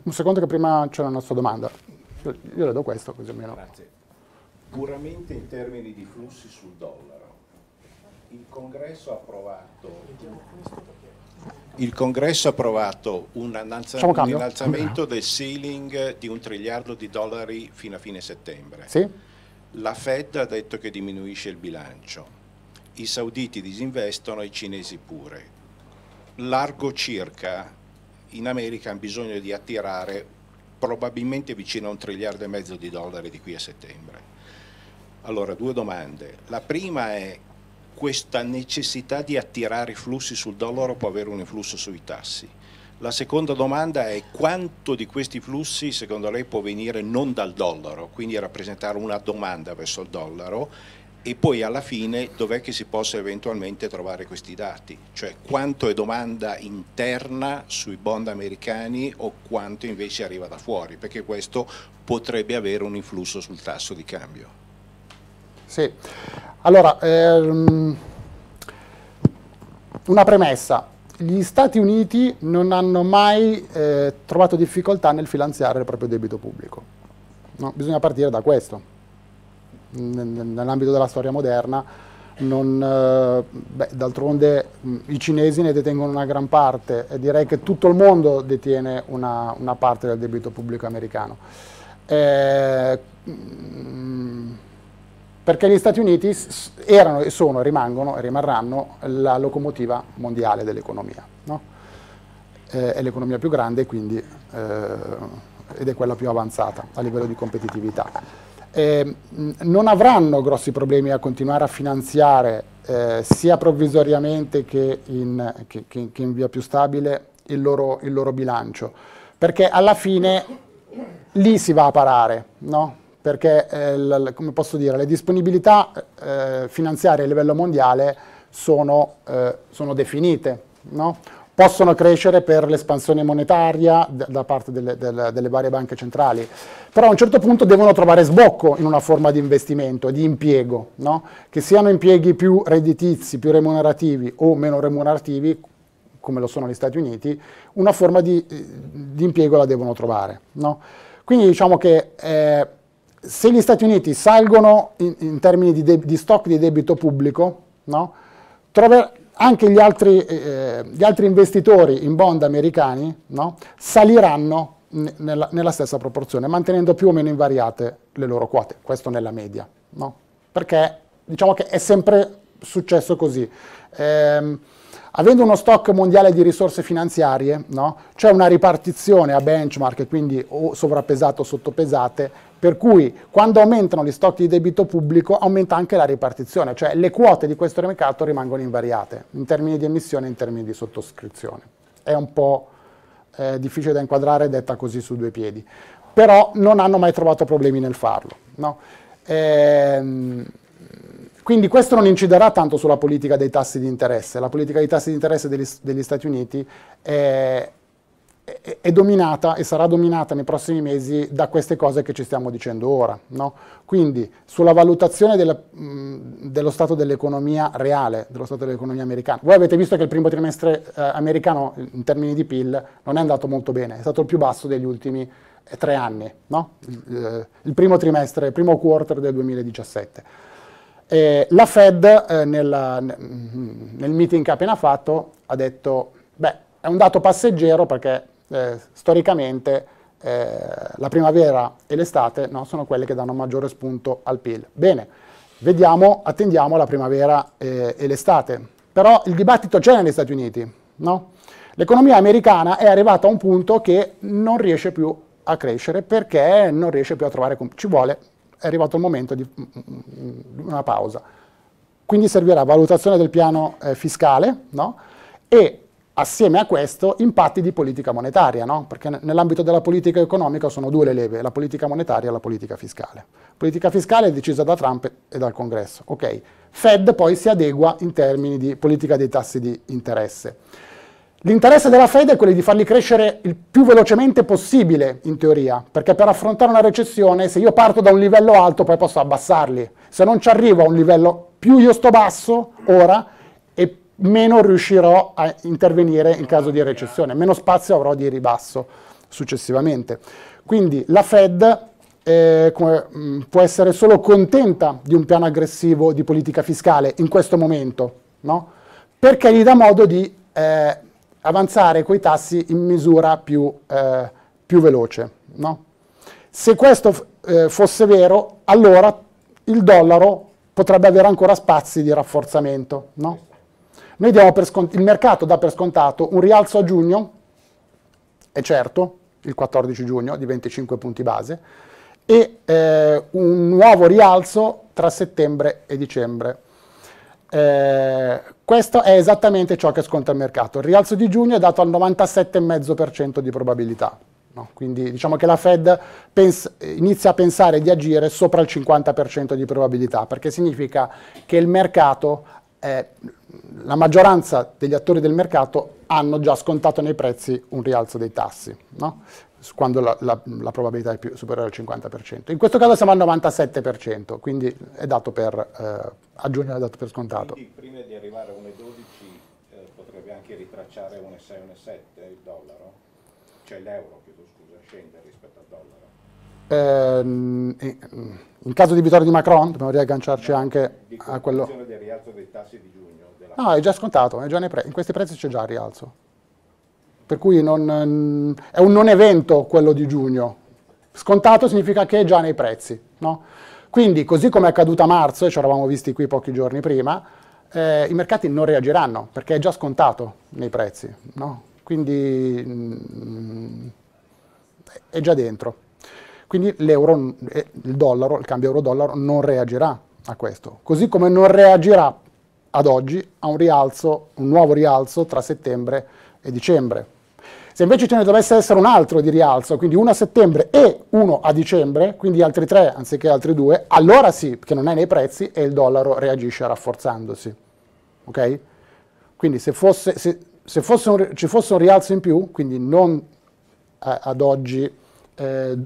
Un secondo che prima c'era una sua domanda. Io, io le do questo così almeno. Grazie. Puramente in termini di flussi sul dollaro, il congresso ha approvato il congresso ha approvato un, innalzamento del ceiling di un triliardo di dollari fino a fine settembre. Sì? La Fed ha detto che diminuisce il bilancio. I sauditi disinvestono, i cinesi pure. Largo circa, in America hanno bisogno di attirare probabilmente vicino a un triliardo e mezzo di dollari di qui a settembre. Allora, due domande. La prima è questa necessità di attirare flussi sul dollaro può avere un influsso sui tassi. La seconda domanda è quanto di questi flussi secondo lei può venire non dal dollaro, quindi rappresentare una domanda verso il dollaro e poi alla fine dov'è che si possa eventualmente trovare questi dati, cioè quanto è domanda interna sui bond americani o quanto invece arriva da fuori, perché questo potrebbe avere un influsso sul tasso di cambio. Sì, allora ehm, una premessa, gli Stati Uniti non hanno mai eh, trovato difficoltà nel finanziare il proprio debito pubblico, no, bisogna partire da questo nell'ambito della storia moderna, eh, d'altronde i cinesi ne detengono una gran parte e direi che tutto il mondo detiene una, una parte del debito pubblico americano. Eh, perché gli Stati Uniti erano e sono, rimangono e rimarranno la locomotiva mondiale dell'economia. No? Eh, è l'economia più grande quindi, eh, ed è quella più avanzata a livello di competitività eh, non avranno grossi problemi a continuare a finanziare eh, sia provvisoriamente che in, che, che in, via più stabile il loro, il loro bilancio, perché alla fine lì si va a parare, no? perché eh, l, come posso dire, le disponibilità eh, finanziarie a livello mondiale sono, eh, sono definite. No? possono crescere per l'espansione monetaria da parte delle, delle, delle, varie banche centrali, però a un certo punto devono trovare sbocco in una forma di investimento, di impiego, no? che siano impieghi più redditizi, più remunerativi o meno remunerativi, come lo sono gli Stati Uniti, una forma di, di impiego la devono trovare. No? Quindi diciamo che eh, se gli Stati Uniti salgono in, in termini di, di, stock di debito pubblico, no? Trover, anche gli altri, eh, gli altri, investitori in bond americani no, saliranno nella, nella, stessa proporzione, mantenendo più o meno invariate le loro quote, questo nella media, no? perché diciamo che è sempre successo così. Eh, avendo uno stock mondiale di risorse finanziarie, no? c'è una ripartizione a benchmark, quindi o sovrappesato o sottopesate, per cui quando aumentano gli stock di debito pubblico aumenta anche la ripartizione, cioè le quote di questo mercato rimangono invariate in termini di emissione e in termini di sottoscrizione. È un po' eh, difficile da inquadrare detta così su due piedi, però non hanno mai trovato problemi nel farlo. No? Ehm, quindi questo non inciderà tanto sulla politica dei tassi di interesse. La politica dei tassi di interesse degli, degli Stati Uniti è, è, è, dominata e sarà dominata nei prossimi mesi da queste cose che ci stiamo dicendo ora. No? Quindi sulla valutazione della, mh, dello stato dell'economia reale, dello stato dell'economia americana. Voi avete visto che il primo trimestre eh, americano in termini di PIL non è andato molto bene, è stato il più basso degli ultimi eh, tre anni, no? il, eh, il primo trimestre, il primo quarter del 2017. Eh, la Fed eh, nella, nel meeting che ha appena fatto ha detto, beh, è un dato passeggero perché eh, storicamente eh, la primavera e l'estate no, sono quelle che danno maggiore spunto al PIL. Bene, vediamo, attendiamo la primavera eh, e l'estate. Però il dibattito c'è negli Stati Uniti, no? L'economia americana è arrivata a un punto che non riesce più a crescere perché non riesce più a trovare, ci vuole è arrivato il momento di mm, mm, una pausa. Quindi servirà valutazione del piano eh, fiscale no? e assieme a questo impatti di politica monetaria, no? perché nell'ambito della politica economica sono due le leve, la politica monetaria e la politica fiscale. Politica fiscale è decisa da Trump e dal Congresso. Okay. Fed poi si adegua in termini di politica dei tassi di interesse. L'interesse della Fed è quello di farli crescere il più velocemente possibile, in teoria, perché per affrontare una recessione, se io parto da un livello alto, poi posso abbassarli. Se non ci arrivo a un livello, più io sto basso ora, e meno riuscirò a intervenire in caso di recessione, meno spazio avrò di ribasso successivamente. Quindi la Fed eh, mm, può essere solo contenta di un piano aggressivo di politica fiscale in questo momento, no? perché gli dà modo di... Eh, avanzare quei tassi in misura più, eh, più veloce. No? Se questo eh, fosse vero, allora il dollaro potrebbe avere ancora spazi di rafforzamento. No? il mercato dà per scontato un rialzo a giugno, è certo, il 14 giugno di 25 punti base, e eh, un nuovo rialzo tra settembre e dicembre. Eh, questo è esattamente ciò che sconta il mercato. Il rialzo di giugno è dato al 97,5% di probabilità. No? Quindi diciamo che la Fed inizia a pensare di agire sopra il 50% di probabilità, perché significa che il mercato, eh, la maggioranza degli attori del mercato hanno già scontato nei prezzi un rialzo dei tassi. No? quando la, la, la probabilità è più, superiore al 50%. In questo caso siamo al 97%, quindi è dato per, eh, aggiungere dato per scontato. Quindi prima di arrivare a 1,12 eh, potrebbe anche ritracciare 1,6, 1,7 il dollaro? Cioè l'euro, chiedo scusa, scende rispetto al dollaro? Eh, in caso di vittoria di Macron dobbiamo riagganciarci no, anche a quello... del rialzo dei tassi di giugno. Della... No, è già scontato, è già pre... in questi prezzi c'è già il rialzo per cui non, eh, è un non evento quello di giugno. Scontato significa che è già nei prezzi. No? Quindi, così come è accaduto a marzo, e ci eravamo visti qui pochi giorni prima, eh, i mercati non reagiranno perché è già scontato nei prezzi. No? Quindi mh, mm, è già dentro. Quindi l'euro, eh, il dollaro, il cambio euro-dollaro non reagirà a questo. Così come non reagirà ad oggi a un rialzo, un nuovo rialzo tra settembre e dicembre. Se invece ce ne dovesse essere un altro di rialzo, quindi uno a settembre e uno a dicembre, quindi altri tre anziché altri due, allora sì, che non è nei prezzi e il dollaro reagisce rafforzandosi. Ok? Quindi se, fosse, se, se fosse un, ci fosse un rialzo in più, quindi non a, eh, ad oggi eh,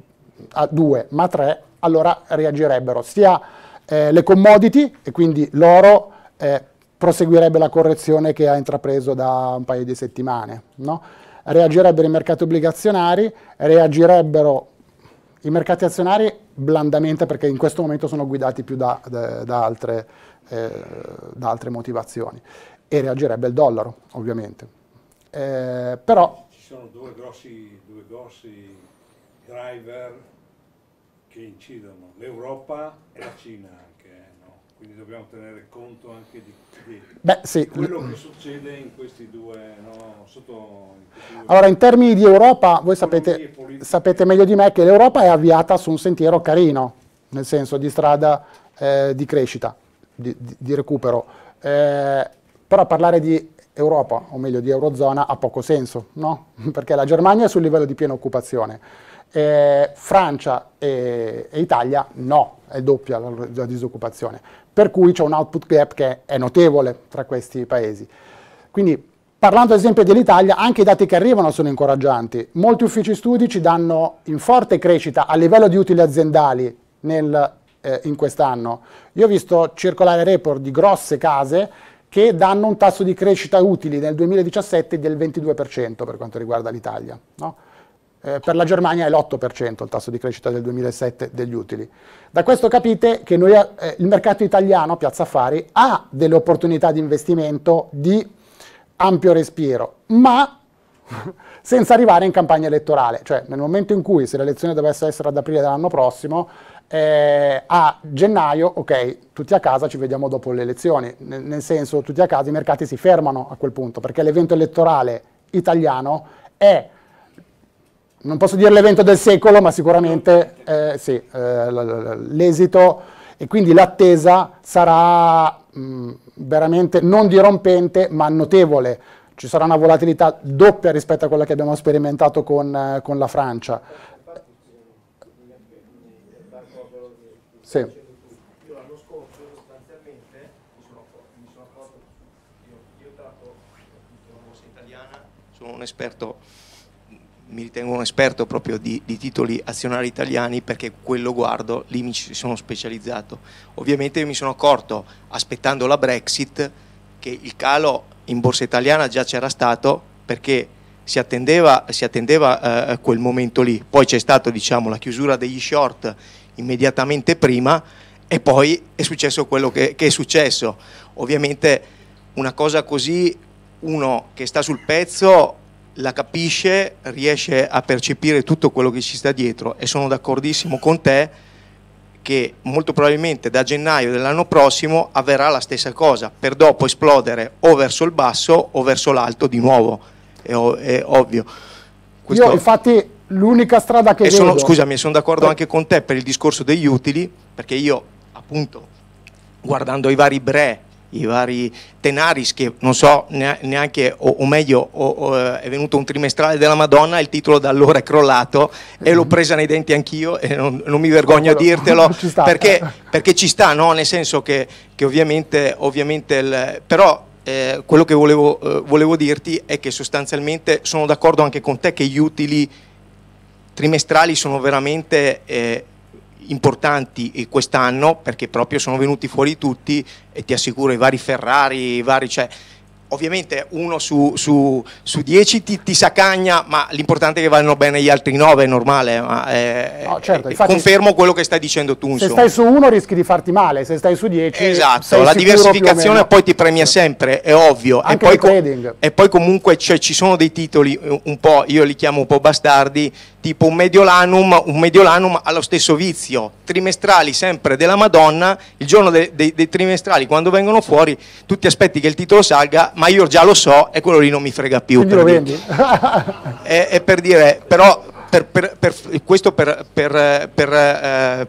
a due ma a 3, allora reagirebbero sia eh, le commodity e quindi l'oro eh, proseguirebbe la correzione che ha intrapreso da un paio di settimane. No? reagirebbero i mercati obbligazionari, reagirebbero i mercati azionari blandamente perché in questo momento sono guidati più da, da, da, altre, eh, da altre, motivazioni e reagirebbe il dollaro ovviamente. Eh, però ci sono due grossi, due grossi driver che incidono, l'Europa e la Cina. Quindi dobbiamo tenere conto anche di, di Beh, sì. quello che succede in questi due, no? Sotto, in questi due Allora, in termini di Europa, voi sapete, sapete meglio di me che l'Europa è avviata su un sentiero carino, nel senso di strada eh, di crescita, di, di, di recupero. Eh, però parlare di Europa, o meglio di Eurozona, ha poco senso, no? *laughs* Perché la Germania è sul livello di piena occupazione, eh, Francia e, e, Italia no, è doppia la, la disoccupazione per cui c'è un output gap che è notevole tra questi paesi. Quindi Parlando ad esempio dell'Italia, anche i dati che arrivano sono incoraggianti. Molti uffici studi ci danno in forte crescita a livello di utili aziendali nel, eh, in quest'anno. Io ho visto circolare report di grosse case che danno un tasso di crescita utili nel 2017 del 22% per quanto riguarda l'Italia. No? Eh, per la Germania è l'8% il tasso di crescita del 2007 degli utili. Da questo capite che noi, eh, il mercato italiano, Piazza Affari, ha delle opportunità di investimento di ampio respiro, ma *laughs* senza arrivare in campagna elettorale. Cioè, nel momento in cui, se l'elezione dovesse essere ad aprile dell'anno prossimo, eh, a gennaio, ok, tutti a casa, ci vediamo dopo le elezioni. N- nel senso, tutti a casa, i mercati si fermano a quel punto, perché l'evento elettorale italiano è non posso dire l'evento del secolo, ma sicuramente eh, sì, eh, l'esito e quindi l'attesa sarà mh, mm, veramente non dirompente, ma notevole. Ci sarà una volatilità doppia rispetto a quella che abbiamo sperimentato con, eh, con la Francia. Sì. un esperto mi ritengo un esperto proprio di, di, titoli azionari italiani perché quello guardo, lì mi sono specializzato. Ovviamente mi sono accorto, aspettando la Brexit, che il calo in borsa italiana già c'era stato perché si attendeva, si attendeva eh, quel momento lì. Poi c'è stata diciamo, la chiusura degli short immediatamente prima e poi è successo quello che, che è successo. Ovviamente una cosa così, uno che sta sul pezzo la capisce, riesce a percepire tutto quello che ci sta dietro e sono d'accordissimo con te che molto probabilmente da gennaio dell'anno prossimo avverrà la stessa cosa, per dopo esplodere o verso il basso o verso l'alto di nuovo, è, è ovvio. Questo Io infatti l'unica strada che... E sono, Scusami, sono d'accordo eh. anche con te per il discorso degli utili, perché io appunto guardando i vari bre i vari Tenaris che non so neanche, o, o meglio o, o, è venuto un trimestrale della Madonna, il titolo da allora è crollato e l'ho presa nei denti anch'io e non, non, mi vergogno a dirtelo *laughs* perché, perché, ci sta, no? nel senso che, che ovviamente, ovviamente il, però eh, quello che volevo, eh, volevo dirti è che sostanzialmente sono d'accordo anche con te che gli utili trimestrali sono veramente eh, importanti quest'anno perché proprio sono venuti fuori tutti e ti assicuro i vari Ferrari, i vari, cioè, ovviamente uno su, su, su dieci ti, ti, sacagna, ma l'importante è che vanno bene gli altri nove, è normale. Ma, eh, no, eh, certo, eh, infatti, confermo quello che stai dicendo tu. Insomma. Se stai su uno rischi di farti male, se stai su dieci... Esatto, la diversificazione poi ti premia sempre, è ovvio. E poi, com- e poi, comunque cioè, ci sono dei titoli un po', io li chiamo un po' bastardi, tipo un Mediolanum, un Mediolanum ha stesso vizio, trimestrali sempre della Madonna, il giorno dei de- de trimestrali quando vengono fuori tu ti aspetti che il titolo salga, ma ma io già lo so e quello lì non mi frega più. Per dire. è, è, *laughs* per dire, però per, per, per questo per, eh, per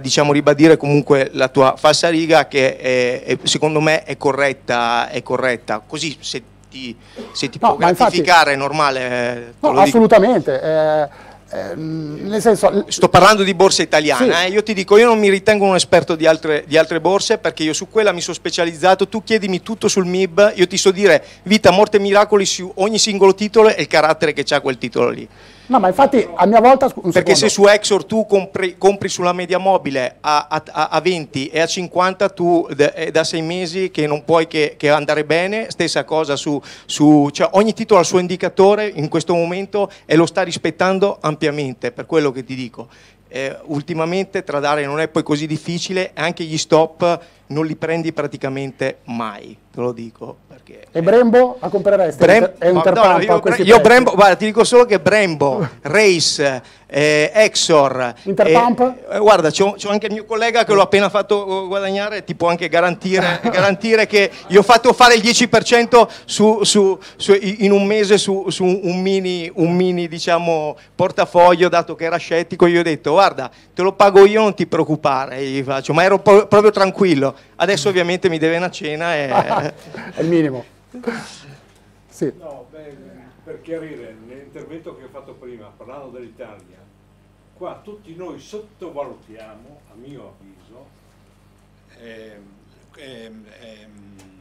diciamo, ribadire comunque la tua falsa riga che è, è, secondo me è corretta, è corretta. Così se ti, se ti no, può gratificare infatti, è normale. Eh, no, assolutamente. Eh, Ehm, nel senso, Sto parlando di borsa italiana, sì. eh? io ti dico, io non mi ritengo un esperto di altre, di altre, borse perché io su quella mi sono specializzato, tu chiedimi tutto sul MIB, io ti so dire vita, morte e miracoli su ogni singolo titolo e il carattere che ha quel titolo lì. No, ma infatti a mia volta... Perché secondo. se su Exor tu compri, compri sulla media mobile a, a, a, 20 e a 50 tu è eh, da sei mesi che non puoi che, che andare bene, stessa cosa su... su cioè ogni titolo ha il suo indicatore in questo momento e lo sta rispettando ampiamente, per quello che ti dico. Eh, ultimamente tradare non è poi così difficile, anche gli stop non li prendi praticamente mai, te lo dico. Perché, e Brembo la compreresti? Brem- è un no, io, io Brembo, guarda, ti dico solo che Brembo, *laughs* Race, eh, Exor... Interpump? Eh, guarda, c'è anche il mio collega che l'ho appena fatto eh, guadagnare, ti può anche garantire, *laughs* garantire che gli ho fatto fare il 10% su, su, su, in un mese su, un mini, un mini diciamo, portafoglio, dato che era scettico, gli ho detto guarda, te lo pago io, non ti preoccupare, gli faccio, ma ero pro- proprio tranquillo Adesso ovviamente mi deve una cena e... *laughs* È il minimo. Sì. No, beh, per chiarire, nell'intervento che ho fatto prima, parlando dell'Italia, qua tutti noi sottovalutiamo, a mio avviso, ehm, ehm, ehm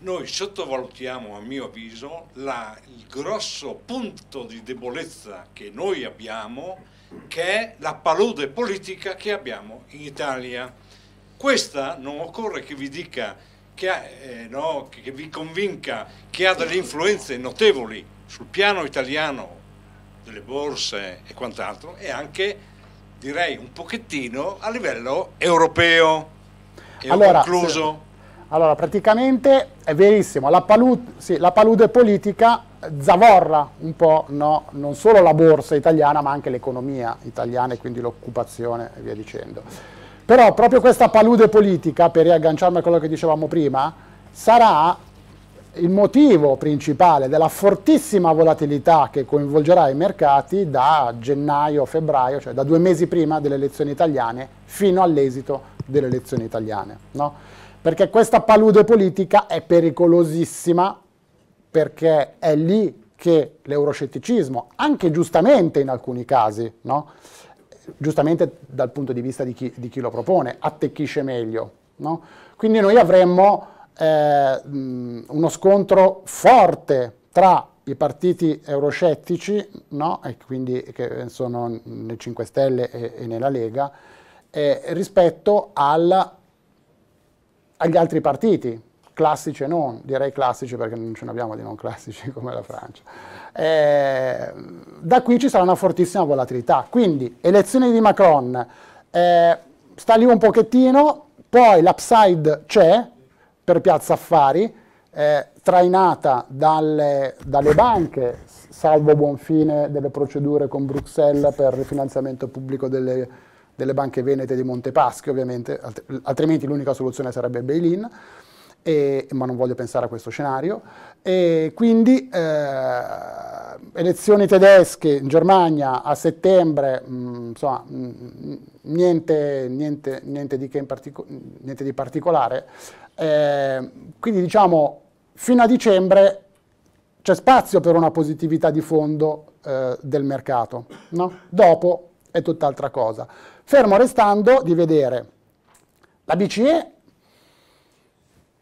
noi sottovalutiamo, a mio avviso, la, il grosso punto di debolezza che noi abbiamo che è la palude politica che abbiamo in Italia. Questa non occorre che vi dica, che, ha, eh, no, che vi convinca che ha delle influenze notevoli sul piano italiano delle borse e quant'altro e anche direi un pochettino a livello europeo. E allora, concluso. Sì. Allora, praticamente è verissimo, la palude, sì, la palude politica zavorra un po' no, non solo la borsa italiana ma anche l'economia italiana e quindi l'occupazione e via dicendo. Però proprio questa palude politica, per riagganciarmi a quello che dicevamo prima, sarà il motivo principale della fortissima volatilità che coinvolgerà i mercati da gennaio, febbraio, cioè da due mesi prima delle elezioni italiane fino all'esito delle elezioni italiane. No? Perché questa palude politica è pericolosissima perché è lì che l'euroscetticismo, anche giustamente in alcuni casi, no? giustamente dal punto di vista di chi, di chi lo propone, attecchisce meglio. No? Quindi noi avremmo eh, uno scontro forte tra i partiti euroscettici, no? e quindi che sono nel 5 Stelle e, e nella Lega, eh, rispetto al, agli altri partiti, classici e non, direi classici perché non ce ne abbiamo di non classici *laughs* come la Francia. Eh, da qui ci sarà una fortissima volatilità, quindi elezioni di Macron, eh, sta lì un pochettino, poi l'upside c'è per Piazza Affari, eh, trainata dalle, dalle banche, salvo buon fine delle procedure con Bruxelles per il rifinanziamento pubblico delle, delle banche venete di Montepaschi, ovviamente, altrimenti l'unica soluzione sarebbe bail-in e, ma non voglio pensare a questo scenario. E quindi eh, elezioni tedesche in Germania a settembre, mh, mm, insomma, mh, mm, niente, niente, niente, di partico- niente, di particolare. Eh, quindi diciamo, fino a dicembre c'è spazio per una positività di fondo eh, del mercato, no? dopo è tutt'altra cosa. Fermo restando di vedere la BCE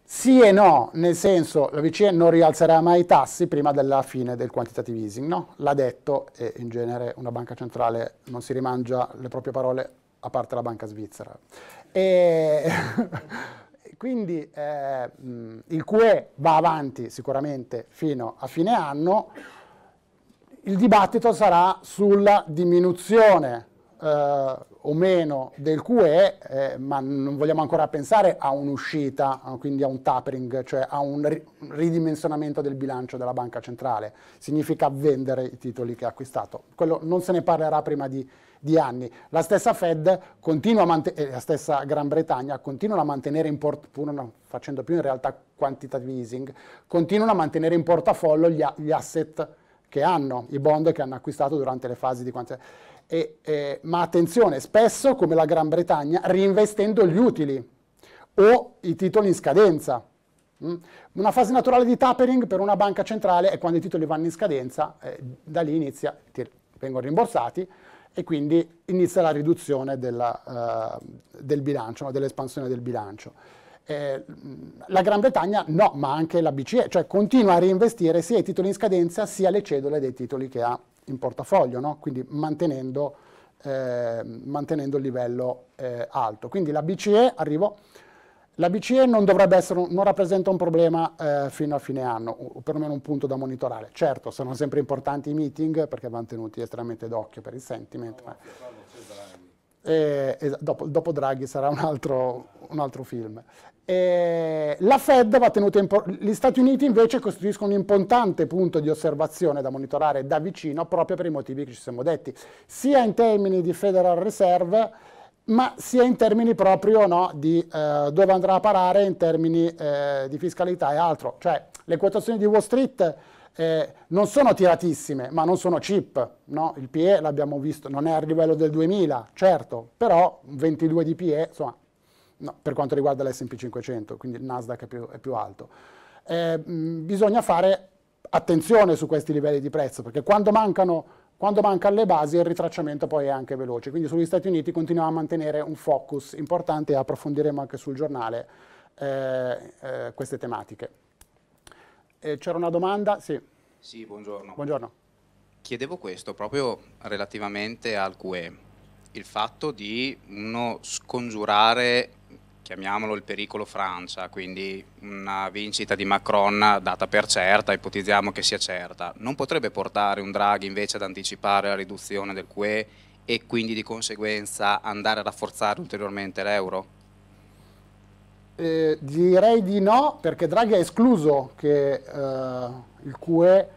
sì e no, nel senso la BCE non rialzerà mai i tassi prima della fine del quantitative easing, no? L'ha detto e in genere una banca centrale non si rimangia le proprie parole a parte la banca svizzera. E *laughs* quindi eh, mm, il QE va avanti sicuramente fino a fine anno, il dibattito sarà sulla diminuzione eh, o meno del QE, eh, ma non vogliamo ancora pensare a un'uscita, quindi a un tapering, cioè a un ri- ridimensionamento del bilancio della banca centrale. Significa vendere i titoli che ha acquistato. Quello non se ne parlerà prima di, di anni. La stessa Fed continua a mantenere, eh, la stessa Gran Bretagna continua a mantenere in portafoglio, no, facendo più in realtà quantitative easing, continuano a mantenere in portafoglio gli, a- gli asset che hanno, i bond che hanno acquistato durante le fasi di quantitative e, eh, ma attenzione, spesso come la Gran Bretagna reinvestendo gli utili o i titoli in scadenza. Mm? Una fase naturale di tapering per una banca centrale è quando i titoli vanno in scadenza, eh, da lì inizia, vengono rimborsati e quindi inizia la riduzione della, eh, del bilancio, no, dell'espansione del bilancio. Eh, la Gran Bretagna no, ma anche la BCE, cioè continua a reinvestire sia i titoli in scadenza sia le cedole dei titoli che ha in portafoglio, no? quindi mantenendo, eh, mantenendo, il livello eh, alto. Quindi la BCE, arrivo, la BCE non, essere, non rappresenta un problema eh, fino a fine anno, o perlomeno un punto da monitorare. Certo, sono sempre importanti i meeting perché vanno tenuti estremamente d'occhio per il sentiment. ma... E, e eh, dopo, dopo, Draghi sarà un altro, un altro film. Eh, la Fed va tenuta in gli Stati Uniti invece costituiscono un importante punto di osservazione da monitorare da vicino proprio per i motivi che ci siamo detti, sia in termini di Federal Reserve ma sia in termini proprio no, di eh, dove andrà a parare in termini eh, di fiscalità e altro. Cioè le quotazioni di Wall Street eh, non sono tiratissime, ma non sono cheap. No? Il PE l'abbiamo visto, non è al livello del 2000, certo, però 22 di PE, insomma, no, per quanto riguarda l'S&P 500, quindi il Nasdaq è più, è più alto. Eh, mh, bisogna fare attenzione su questi livelli di prezzo, perché quando mancano, quando mancano le basi il ritracciamento poi è anche veloce. Quindi sugli Stati Uniti continuiamo a mantenere un focus importante e approfondiremo anche sul giornale eh, eh, queste tematiche. Eh, c'era una domanda? Sì. Sì, buongiorno. Buongiorno. Chiedevo questo proprio relativamente al QE, il fatto di uno scongiurare chiamiamolo il pericolo Francia, quindi una vincita di Macron data per certa, ipotizziamo che sia certa, non potrebbe portare un Draghi invece ad anticipare la riduzione del QE e quindi di conseguenza andare a rafforzare ulteriormente l'euro? Eh, direi di no, perché Draghi ha escluso che eh, il QE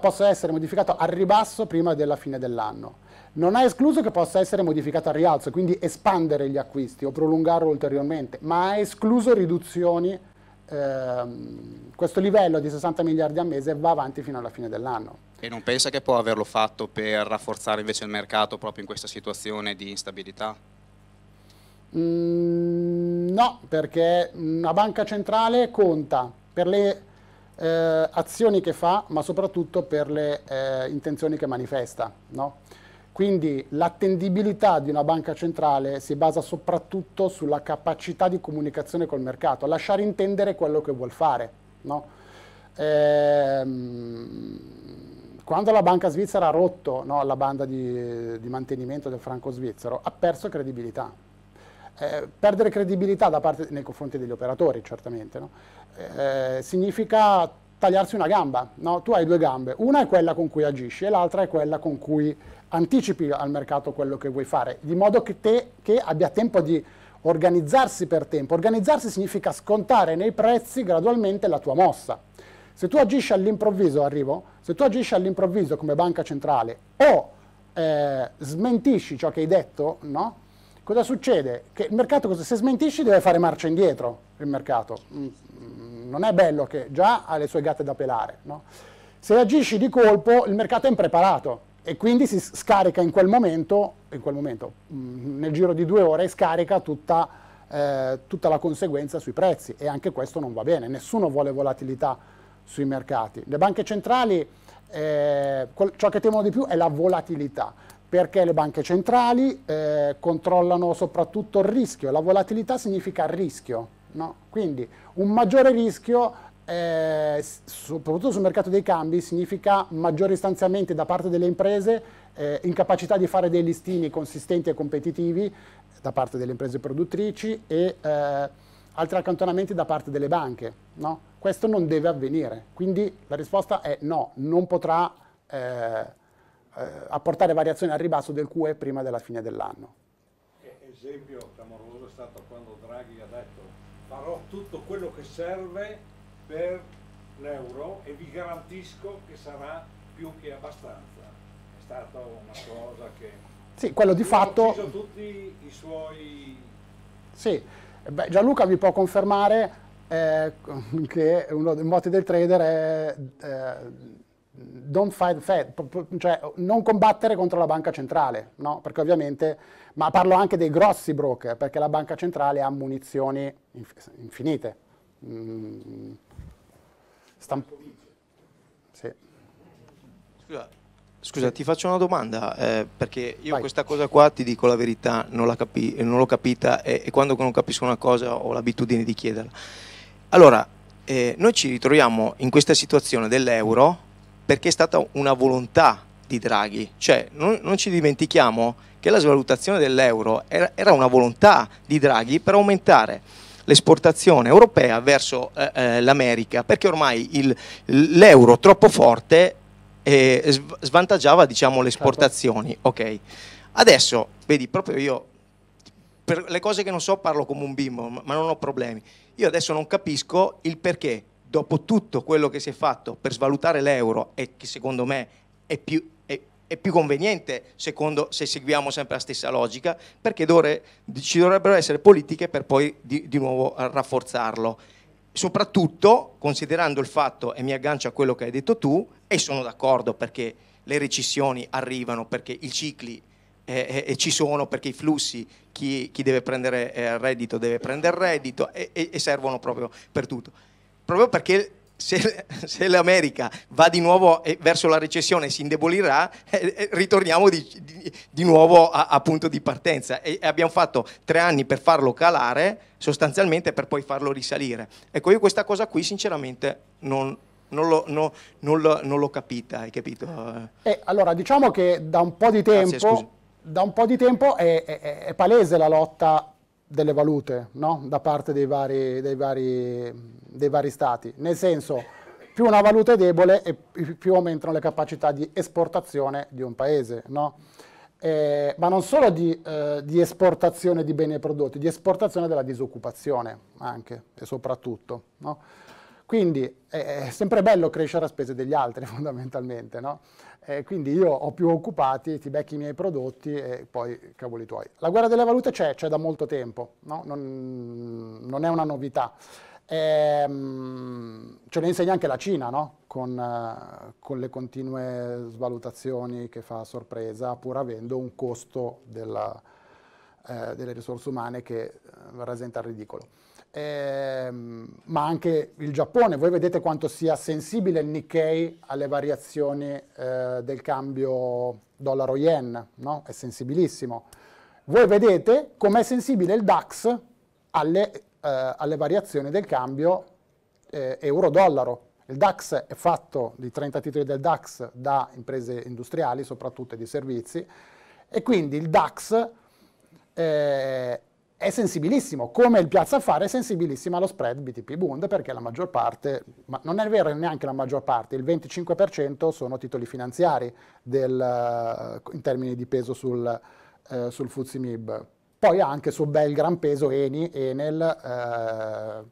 possa essere modificato al ribasso prima della fine dell'anno non ha escluso che possa essere modificata al rialzo, quindi espandere gli acquisti o prolungarlo ulteriormente, ma ha escluso riduzioni. Ehm, questo livello di 60 miliardi a mese va avanti fino alla fine dell'anno. E non pensa che può averlo fatto per rafforzare invece il mercato proprio in questa situazione di instabilità? Mm, no, perché una banca centrale conta per le eh, azioni che fa, ma soprattutto per le eh, intenzioni che manifesta. No? Quindi l'attendibilità di una banca centrale si basa soprattutto sulla capacità di comunicazione col mercato, lasciare intendere quello che vuol fare. No? Ehm, quando la banca svizzera ha rotto no, la banda di, di, mantenimento del franco svizzero, ha perso credibilità. Eh, perdere credibilità parte, nei confronti degli operatori, certamente, no? eh, significa tagliarsi una gamba. Tu hai due gambe, una è quella con cui agisci e l'altra è quella con cui anticipi al mercato quello che vuoi fare, di modo che, te, che abbia tempo di organizzarsi per tempo. Organizzarsi significa scontare nei prezzi gradualmente la tua mossa. Se tu agisci all'improvviso, arrivo, se tu agisci all'improvviso come banca centrale o eh, smentisci ciò che hai detto, no? Cosa succede? Che il mercato, se smentisci, deve fare marcia indietro il mercato. Mm, non è bello che già ha le sue gatte da pelare, no? Se agisci di colpo, il mercato è impreparato e quindi si scarica in quel momento, in quel momento mm, nel giro di due ore, scarica tutta, eh, tutta, la conseguenza sui prezzi e anche questo non va bene, nessuno vuole volatilità sui mercati. Le banche centrali, eh, ciò che temono di più è la volatilità, perché le banche centrali eh, controllano soprattutto il rischio, la volatilità significa rischio, no? quindi un maggiore rischio eh, soprattutto sul mercato dei cambi, significa maggiori stanziamenti da parte delle imprese, eh, incapacità di fare dei listini consistenti e competitivi eh, da parte delle imprese produttrici e eh, altri accantonamenti da parte delle banche. No? Questo non deve avvenire, quindi la risposta è no, non potrà eh, eh, apportare variazioni al ribasso del QE prima della fine dell'anno. Esempio clamoroso è stato quando Draghi ha detto farò tutto quello che serve per l'euro e vi garantisco che sarà più che abbastanza. È stata una cosa che... Sì, quello di fatto... Ha tutti i suoi... Sì, Beh, Gianluca vi può confermare eh, che uno dei moti del trader è... Eh, don't fight Fed, cioè non combattere contro la banca centrale, no? Perché ovviamente, ma parlo anche dei grossi broker, perché la banca centrale ha munizioni infinite. Mm. Stampo. Sì. Scusa, Scusa, ti faccio una domanda, eh, perché io Vai. questa cosa qua ti dico la verità, non, la capi- non l'ho capita e, e, quando non capisco una cosa ho l'abitudine di chiederla. Allora, eh, noi ci ritroviamo in questa situazione dell'euro perché è stata una volontà di Draghi, cioè non, non ci dimentichiamo che la svalutazione dell'euro era, era una volontà di Draghi per aumentare l'esportazione europea verso eh, eh, l'America, perché ormai il, l'euro troppo forte eh, svantaggiava diciamo, le esportazioni. Certo. Okay. Adesso, vedi, proprio io, per le cose che non so parlo come un bimbo, ma non ho problemi. Io adesso non capisco il perché, dopo tutto quello che si è fatto per svalutare l'euro e che secondo me è più, è più conveniente secondo, se seguiamo sempre la stessa logica, perché dovre, ci dovrebbero essere politiche per poi di, di nuovo eh, rafforzarlo. Soprattutto considerando il fatto, e mi aggancio a quello che hai detto tu, e sono d'accordo perché le recessioni arrivano, perché i cicli eh, eh, ci sono, perché i flussi, chi, chi deve prendere eh, reddito deve prendere reddito e, e, e servono proprio per tutto. Proprio perché se, se l'America va di nuovo eh, verso la recessione e si indebolirà, eh, eh, ritorniamo di, di, di nuovo a punto di partenza. E, abbiamo fatto tre anni per farlo calare, sostanzialmente per poi farlo risalire. Ecco, io questa cosa qui sinceramente non, non l'ho, no, non, l'ho, non l'ho, capita, hai capito? Eh, allora, diciamo che da un po' di tempo, Grazie, un po di tempo è, è, è, palese la lotta delle valute no? da parte dei vari, dei, vari, dei vari, stati. Nel senso, più una valuta è debole e più aumentano le capacità di esportazione di un paese. No? Eh, ma non solo di, eh, di, esportazione di beni e prodotti, di esportazione della disoccupazione anche e soprattutto. No? Quindi è sempre bello crescere a spese degli altri *laughs* fondamentalmente, no? Eh, quindi io ho più occupati, ti becchi i miei prodotti e poi cavoli tuoi. La guerra delle valute c'è, c'è da molto tempo, no? non, non, è una novità. Ehm, ce ne insegna anche la Cina, no? con, con, le continue svalutazioni che fa a sorpresa, pur avendo un costo della, eh, delle risorse umane che eh, rasenta il ridicolo ehm, ma anche il Giappone. Voi vedete quanto sia sensibile il Nikkei alle variazioni eh, del cambio dollaro-yen, no? è sensibilissimo. Voi vedete com'è sensibile il DAX alle, eh, alle variazioni del cambio eh, euro-dollaro. Il DAX è fatto di 30 titoli del DAX da imprese industriali, soprattutto di servizi, e quindi il DAX eh, è sensibilissimo, come il piazza affari è sensibilissimo allo spread BTP Bund perché la maggior parte, ma non è vero neanche la maggior parte, il 25% sono titoli finanziari del, in termini di peso sul, eh, sul FUZIMIB. Poi ha anche su bel gran peso Eni, Enel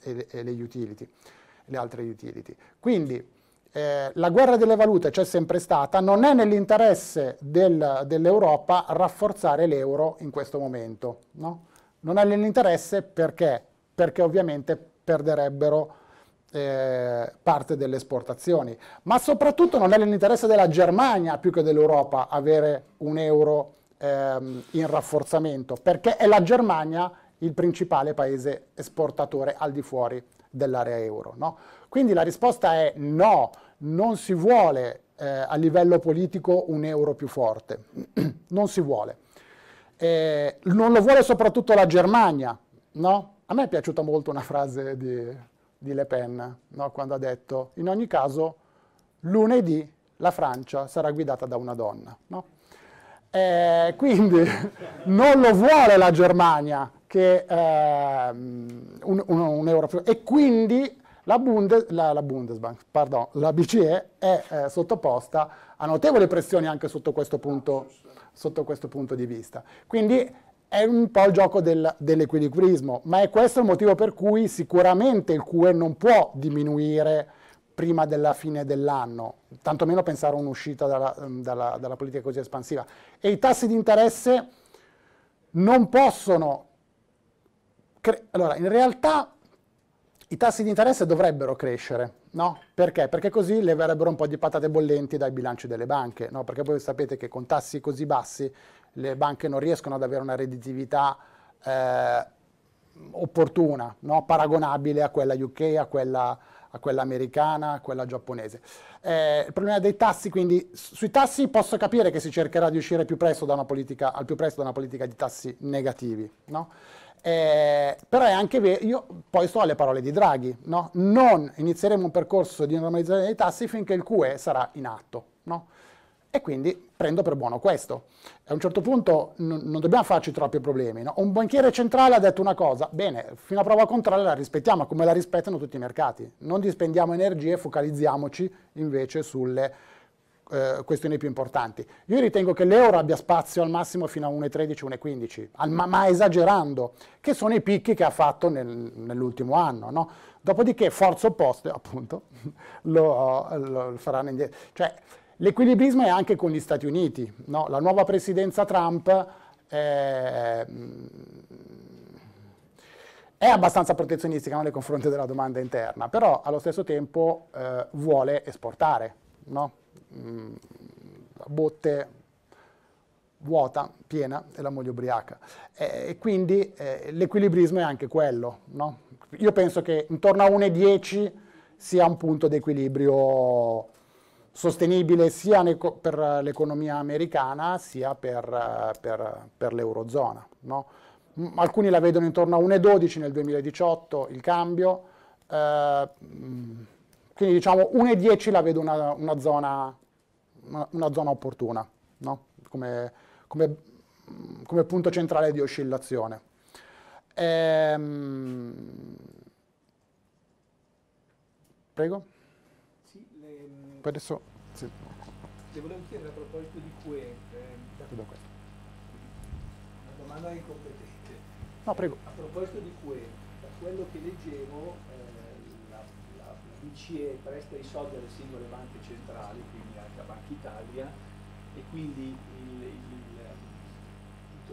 eh, e, e le utility, le altre utility. Quindi eh, la guerra delle valute c'è sempre stata, non è nell'interesse del, dell'Europa rafforzare l'euro in questo momento. No? Non è nell'interesse perché? Perché ovviamente perderebbero eh, parte delle esportazioni, ma soprattutto non è nell'interesse della Germania più che dell'Europa avere un euro ehm, in rafforzamento, perché è la Germania il principale paese esportatore al di fuori dell'area euro. No? Quindi la risposta è no, non si vuole eh, a livello politico un euro più forte, *clears throat* non si vuole. Eh, non lo vuole soprattutto la Germania, no? A me è piaciuta molto una frase di, di Le Pen, no? quando ha detto, in ogni caso, lunedì la Francia sarà guidata da una donna, no? Eh, quindi *laughs* non lo vuole la Germania che eh, un, un, un euro più e quindi la, Bundes, la, la Bundesbank, pardon, la BCE è eh, sottoposta a notevole pressioni anche sotto questo punto, sotto questo punto di vista. Quindi è un po' il gioco del, dell'equilibrismo, ma è questo il motivo per cui sicuramente il QE non può diminuire prima della fine dell'anno, tantomeno pensare a un'uscita dalla, dalla, dalla politica così espansiva. E i tassi di interesse non possono... Cre- allora, in realtà i tassi di interesse dovrebbero crescere, no? Perché? Perché così leverebbero un po' di patate bollenti dai bilanci delle banche, no? Perché voi sapete che con tassi così bassi le banche non riescono ad avere una redditività eh, opportuna, no? paragonabile a quella UK, a quella, a quella americana, a quella giapponese. Eh, il problema dei tassi, quindi sui tassi posso capire che si cercherà di uscire più presto da una politica, al più presto da una politica di tassi negativi, no? Eh, però è anche vero, io poi sto alle parole di Draghi, no? non inizieremo un percorso di normalizzazione dei tassi finché il QE sarà in atto. No? E quindi prendo per buono questo. A un certo punto non dobbiamo farci troppi problemi. No? Un banchiere centrale ha detto una cosa, bene, fino a prova contraria la rispettiamo, come la rispettano tutti i mercati. Non dispendiamo energie, focalizziamoci invece sulle eh, questioni più importanti. Io ritengo che l'euro abbia spazio al massimo fino a 1,13, 1,15, ma, ma, esagerando, che sono i picchi che ha fatto nel, nell'ultimo anno. No? Dopodiché forze opposte, appunto, *laughs* lo, lo faranno indietro. Cioè, l'equilibrismo è anche con gli Stati Uniti. No? La nuova presidenza Trump è, eh, è abbastanza protezionistica nei confronti della domanda interna, però allo stesso tempo eh, vuole esportare. No? mh, mm, botte vuota, piena e la moglie ubriaca. Eh, e quindi eh, l'equilibrismo è anche quello. No? Io penso che intorno a 1,10 sia un punto di equilibrio sostenibile sia per l'economia americana sia per, eh, per, per l'eurozona. No? Alcuni la vedono intorno a 1,12 nel 2018 il cambio. Eh, mm, quindi diciamo 1,10 la vedo una, una, zona, una, una zona, opportuna, no? come, come, come, punto centrale di oscillazione. Ehm... Prego? Sì, le... Poi adesso... Sì. Le volevo chiedere a proposito di QE, eh, da... una domanda incompetente. No, prego. A proposito di QE, da quello che leggevo BCE presta i soldi alle singole banche centrali, quindi anche a Banca Italia, e quindi il, il,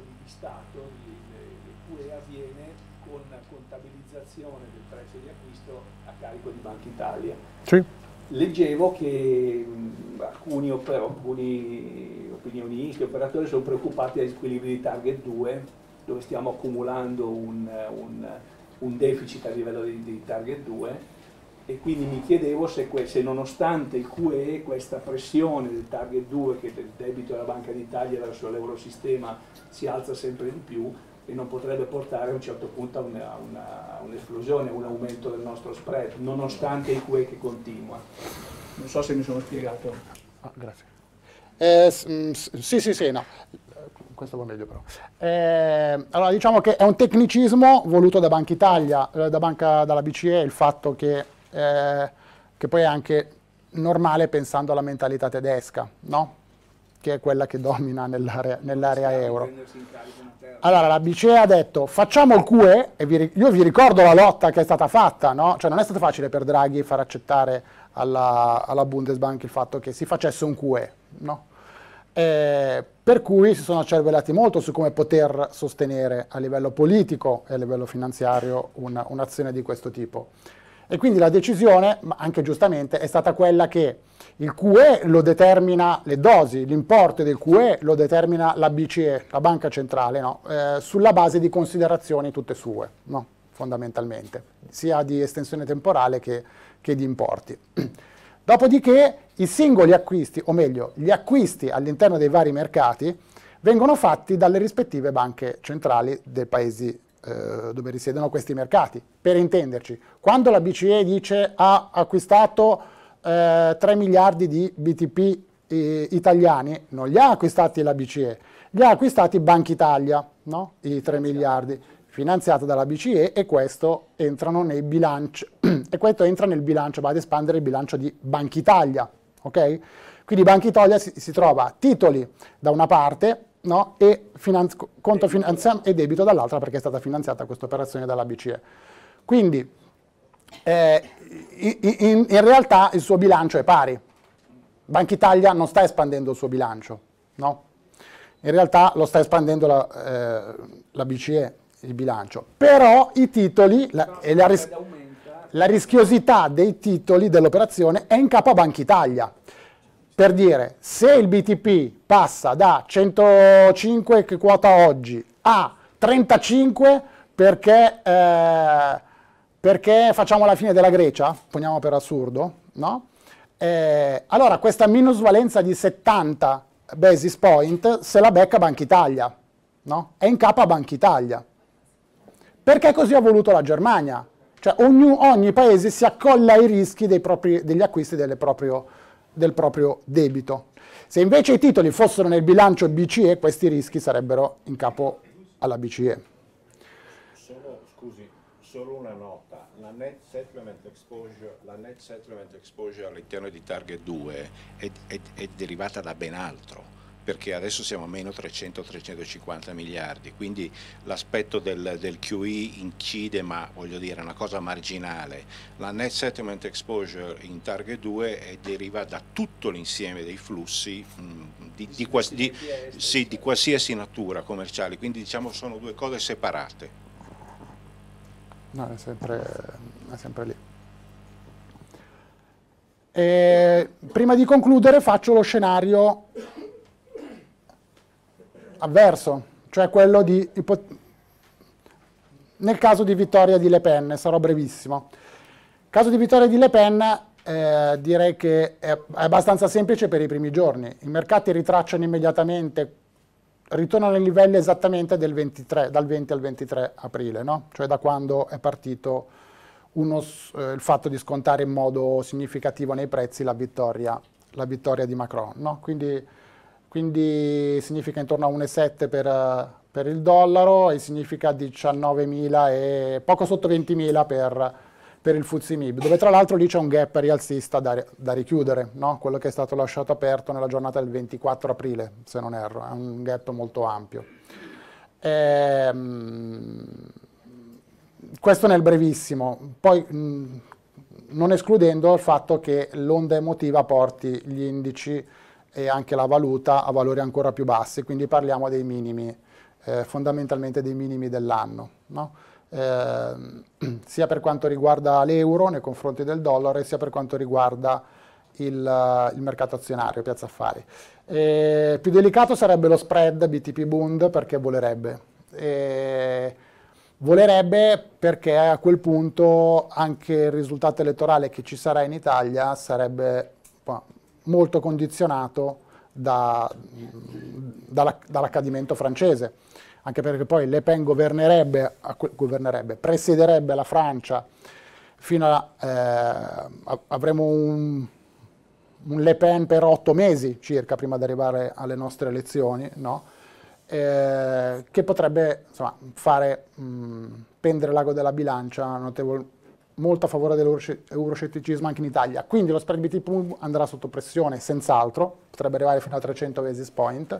di Stato, il, l'EQE avviene con contabilizzazione del prezzo di acquisto a carico di Banca Italia. Sì. Leggevo che mh, alcuni, oper- alcuni, opinionisti, operatori sono preoccupati dagli squilibri di target 2, dove stiamo accumulando un, un, un deficit a livello di, di target 2 e quindi mi chiedevo se, se, nonostante il QE questa pressione del target 2 che del debito della Banca d'Italia verso l'eurosistema si alza sempre di più e non potrebbe portare a un certo punto a un'esplosione, un, un aumento del nostro spread, nonostante il QE che continua. Non so se mi sono spiegato. Ah, grazie. Eh, mm, sì, sì, sì, no questo va meglio però. Eh, allora diciamo che è un tecnicismo voluto da Banca Italia, eh, da banca, dalla BCE, il fatto che eh, che poi è anche normale pensando alla mentalità tedesca, no? che è quella che domina nell'area, nell'area euro. Allora, la BCE ha detto facciamo il QE, e vi, io vi ricordo la lotta che è stata fatta, no? cioè non è stato facile per Draghi far accettare alla, alla Bundesbank il fatto che si facesse un QE, no? eh, per cui si sono accervellati molto su come poter sostenere a livello politico e a livello finanziario una, un'azione di questo tipo. E quindi la decisione, anche giustamente, è stata quella che il QE lo determina le dosi, l'importo del QE lo determina la BCE, la banca centrale, no? eh, sulla base di considerazioni tutte sue, no? fondamentalmente, sia di estensione temporale che, che di importi. *clears throat* Dopodiché i singoli acquisti, o meglio, gli acquisti all'interno dei vari mercati, vengono fatti dalle rispettive banche centrali dei paesi eh, dove risiedono questi mercati. Per intenderci, quando la BCE dice ha acquistato eh, 3 miliardi di BTP eh, italiani, non li ha acquistati la BCE, li ha acquistati Banca Italia, no? i 3 miliardi finanziati dalla BCE e questo, entrano nei bilanci, *clears throat* e questo entra nel bilancio, va ad espandere il bilancio di Banca Italia. Okay? Quindi Banca Italia si, si trova titoli da una parte no? e finanzi- conto finanziario e debito dall'altra perché è stata finanziata questa operazione dalla BCE. Quindi eh, in, in, realtà il suo bilancio è pari. Banca Italia non sta espandendo il suo bilancio, no? In realtà lo sta espandendo la, eh, la BCE, il bilancio. Però i titoli la, e la, ris- la rischiosità dei titoli dell'operazione è in capo a Banca Italia per dire se il BTP passa da 105 che quota oggi a 35 perché, eh, perché facciamo la fine della Grecia, poniamo per assurdo, no? eh, allora questa minusvalenza di 70 basis point se la becca Banca Italia, no? è in capo a Banca Italia. Perché così ha voluto la Germania? Cioè ogni, ogni paese si accolla ai rischi propri, degli acquisti delle proprie del proprio debito. Se invece i titoli fossero nel bilancio BCE, questi rischi sarebbero in capo alla BCE. Solo, scusi, solo una nota. La net settlement exposure, exposure all'interno di Target 2 è, è, è derivata da ben altro perché adesso siamo a meno 300-350 miliardi, quindi l'aspetto del, del, QE incide ma voglio dire è una cosa marginale, la net settlement exposure in target 2 deriva da tutto l'insieme dei flussi mh, mm, di, di, di, sì, di qualsiasi natura commerciale, quindi diciamo sono due cose separate. No, è sempre, è sempre lì. E eh, prima di concludere faccio lo scenario avverso, cioè quello di... nel caso di vittoria di Le Pen, sarò brevissimo. Caso di vittoria di Le Pen eh, direi che è abbastanza semplice per i primi giorni. I mercati ritracciano immediatamente, ritornano ai livelli esattamente 23, dal 20 al 23 aprile, no? cioè da quando è partito uno, eh, il fatto di scontare in modo significativo nei prezzi la vittoria, la vittoria di Macron. No? Quindi quindi significa intorno a 1,7 per, per, il dollaro e significa 19.000 e poco sotto 20.000 per, per il FUZIMIB, dove tra l'altro lì c'è un gap rialzista da, da richiudere, no? quello che è stato lasciato aperto nella giornata del 24 aprile, se non erro, è un gap molto ampio. Ehm, questo nel brevissimo, poi mh, non escludendo il fatto che l'onda emotiva porti gli indici e anche la valuta a valori ancora più bassi, quindi parliamo dei minimi, eh, fondamentalmente dei minimi dell'anno, no? eh, *clears throat* sia per quanto riguarda l'euro nei confronti del dollaro sia per quanto riguarda il, eh, il mercato azionario, piazza affari. Eh, più delicato sarebbe lo spread BTP Bund perché volerebbe. Eh, volerebbe perché a quel punto anche il risultato elettorale che ci sarà in Italia sarebbe boh, molto condizionato da, dall'accadimento francese, anche perché poi Le Pen governerebbe, governerebbe presiederebbe la Francia fino eh, a, eh, avremo un, un, Le Pen per otto mesi circa prima di arrivare alle nostre elezioni, no? eh, che potrebbe insomma, fare mh, pendere l'ago della bilancia notevolmente molto a favore dell'euroscetticismo anche in Italia, quindi lo spread BTP andrà sotto pressione senz'altro, potrebbe arrivare fino a 300 basis point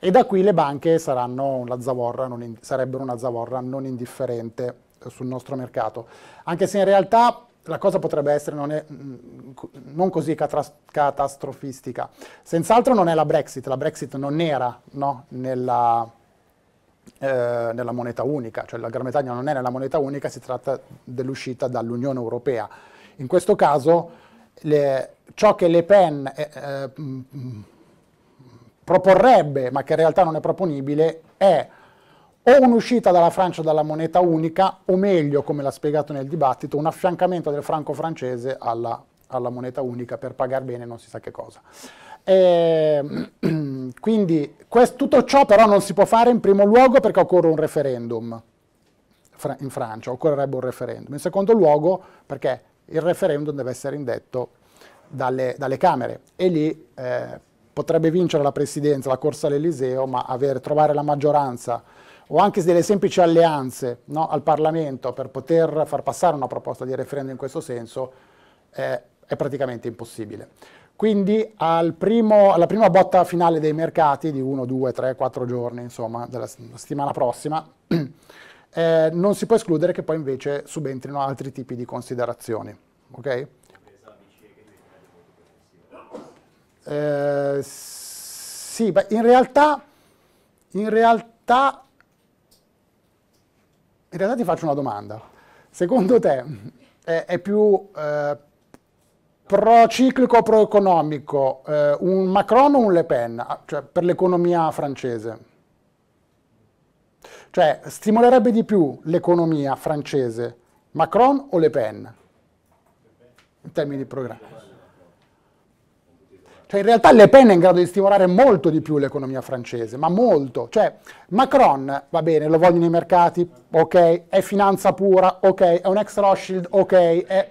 e da qui le banche saranno una zavorra in, sarebbero una zavorra non indifferente eh, sul nostro mercato, anche se in realtà la cosa potrebbe essere non, è, mm, non così catastrofistica. Senz'altro non è la Brexit, la Brexit non era no, nella eh, nella moneta unica, cioè la Gran Bretagna non è nella moneta unica, si tratta dell'uscita dall'Unione Europea. In questo caso le, ciò che Le Pen eh, eh mm, proporrebbe, ma che in realtà non è proponibile, è o un'uscita dalla Francia dalla moneta unica, o meglio, come l'ha spiegato nel dibattito, un affiancamento del franco francese alla, alla moneta unica per pagare bene non si sa che cosa. E, ehm, *clears throat* quindi questo, tutto ciò però non si può fare in primo luogo perché occorre un referendum in Francia, occorrerebbe un referendum. In secondo luogo perché il referendum deve essere indetto dalle, dalle Camere e lì eh, potrebbe vincere la presidenza, la corsa all'Eliseo, ma avere, trovare la maggioranza o anche delle semplici alleanze no, al Parlamento per poter far passare una proposta di referendum in questo senso eh, è praticamente impossibile. Quindi al primo, alla prima botta finale dei mercati di 1, 2, 3, 4 giorni, insomma, della settimana prossima, *clears throat* eh, non si può escludere che poi invece subentrino altri tipi di considerazioni. Ok? Eh, sì, beh, in realtà, in realtà, in realtà ti faccio una domanda. Secondo te è, è più... Eh, Prociclico, pro-economico, eh, un Macron o un Le Pen, ah, cioè per l'economia francese? Cioè, stimolerebbe di più l'economia francese Macron o Le Pen? In termini di programma. Cioè, in realtà Le Pen è in grado di stimolare molto di più l'economia francese, ma molto. Cioè, Macron, va bene, lo vogliono i mercati, ok, è finanza pura, ok, è un ex Rothschild, ok, è...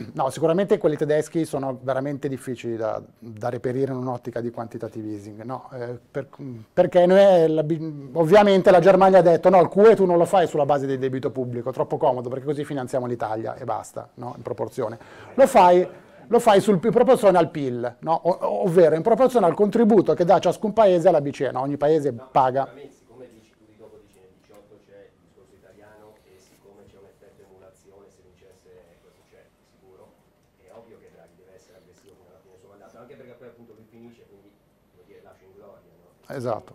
*clears throat* No, sicuramente quelli tedeschi sono veramente difficili da, da reperire in un'ottica di quantitative easing, no, eh, per, perché noi, eh, la, ovviamente la Germania ha detto no, il QE tu non lo fai sulla base del debito pubblico, troppo comodo perché così finanziamo l'Italia e basta, no, in proporzione. Lo fai, lo fai sul, in proporzione al PIL, no, ovvero in proporzione al contributo che dà ciascun paese alla BCE, ogni paese paga. Esatto.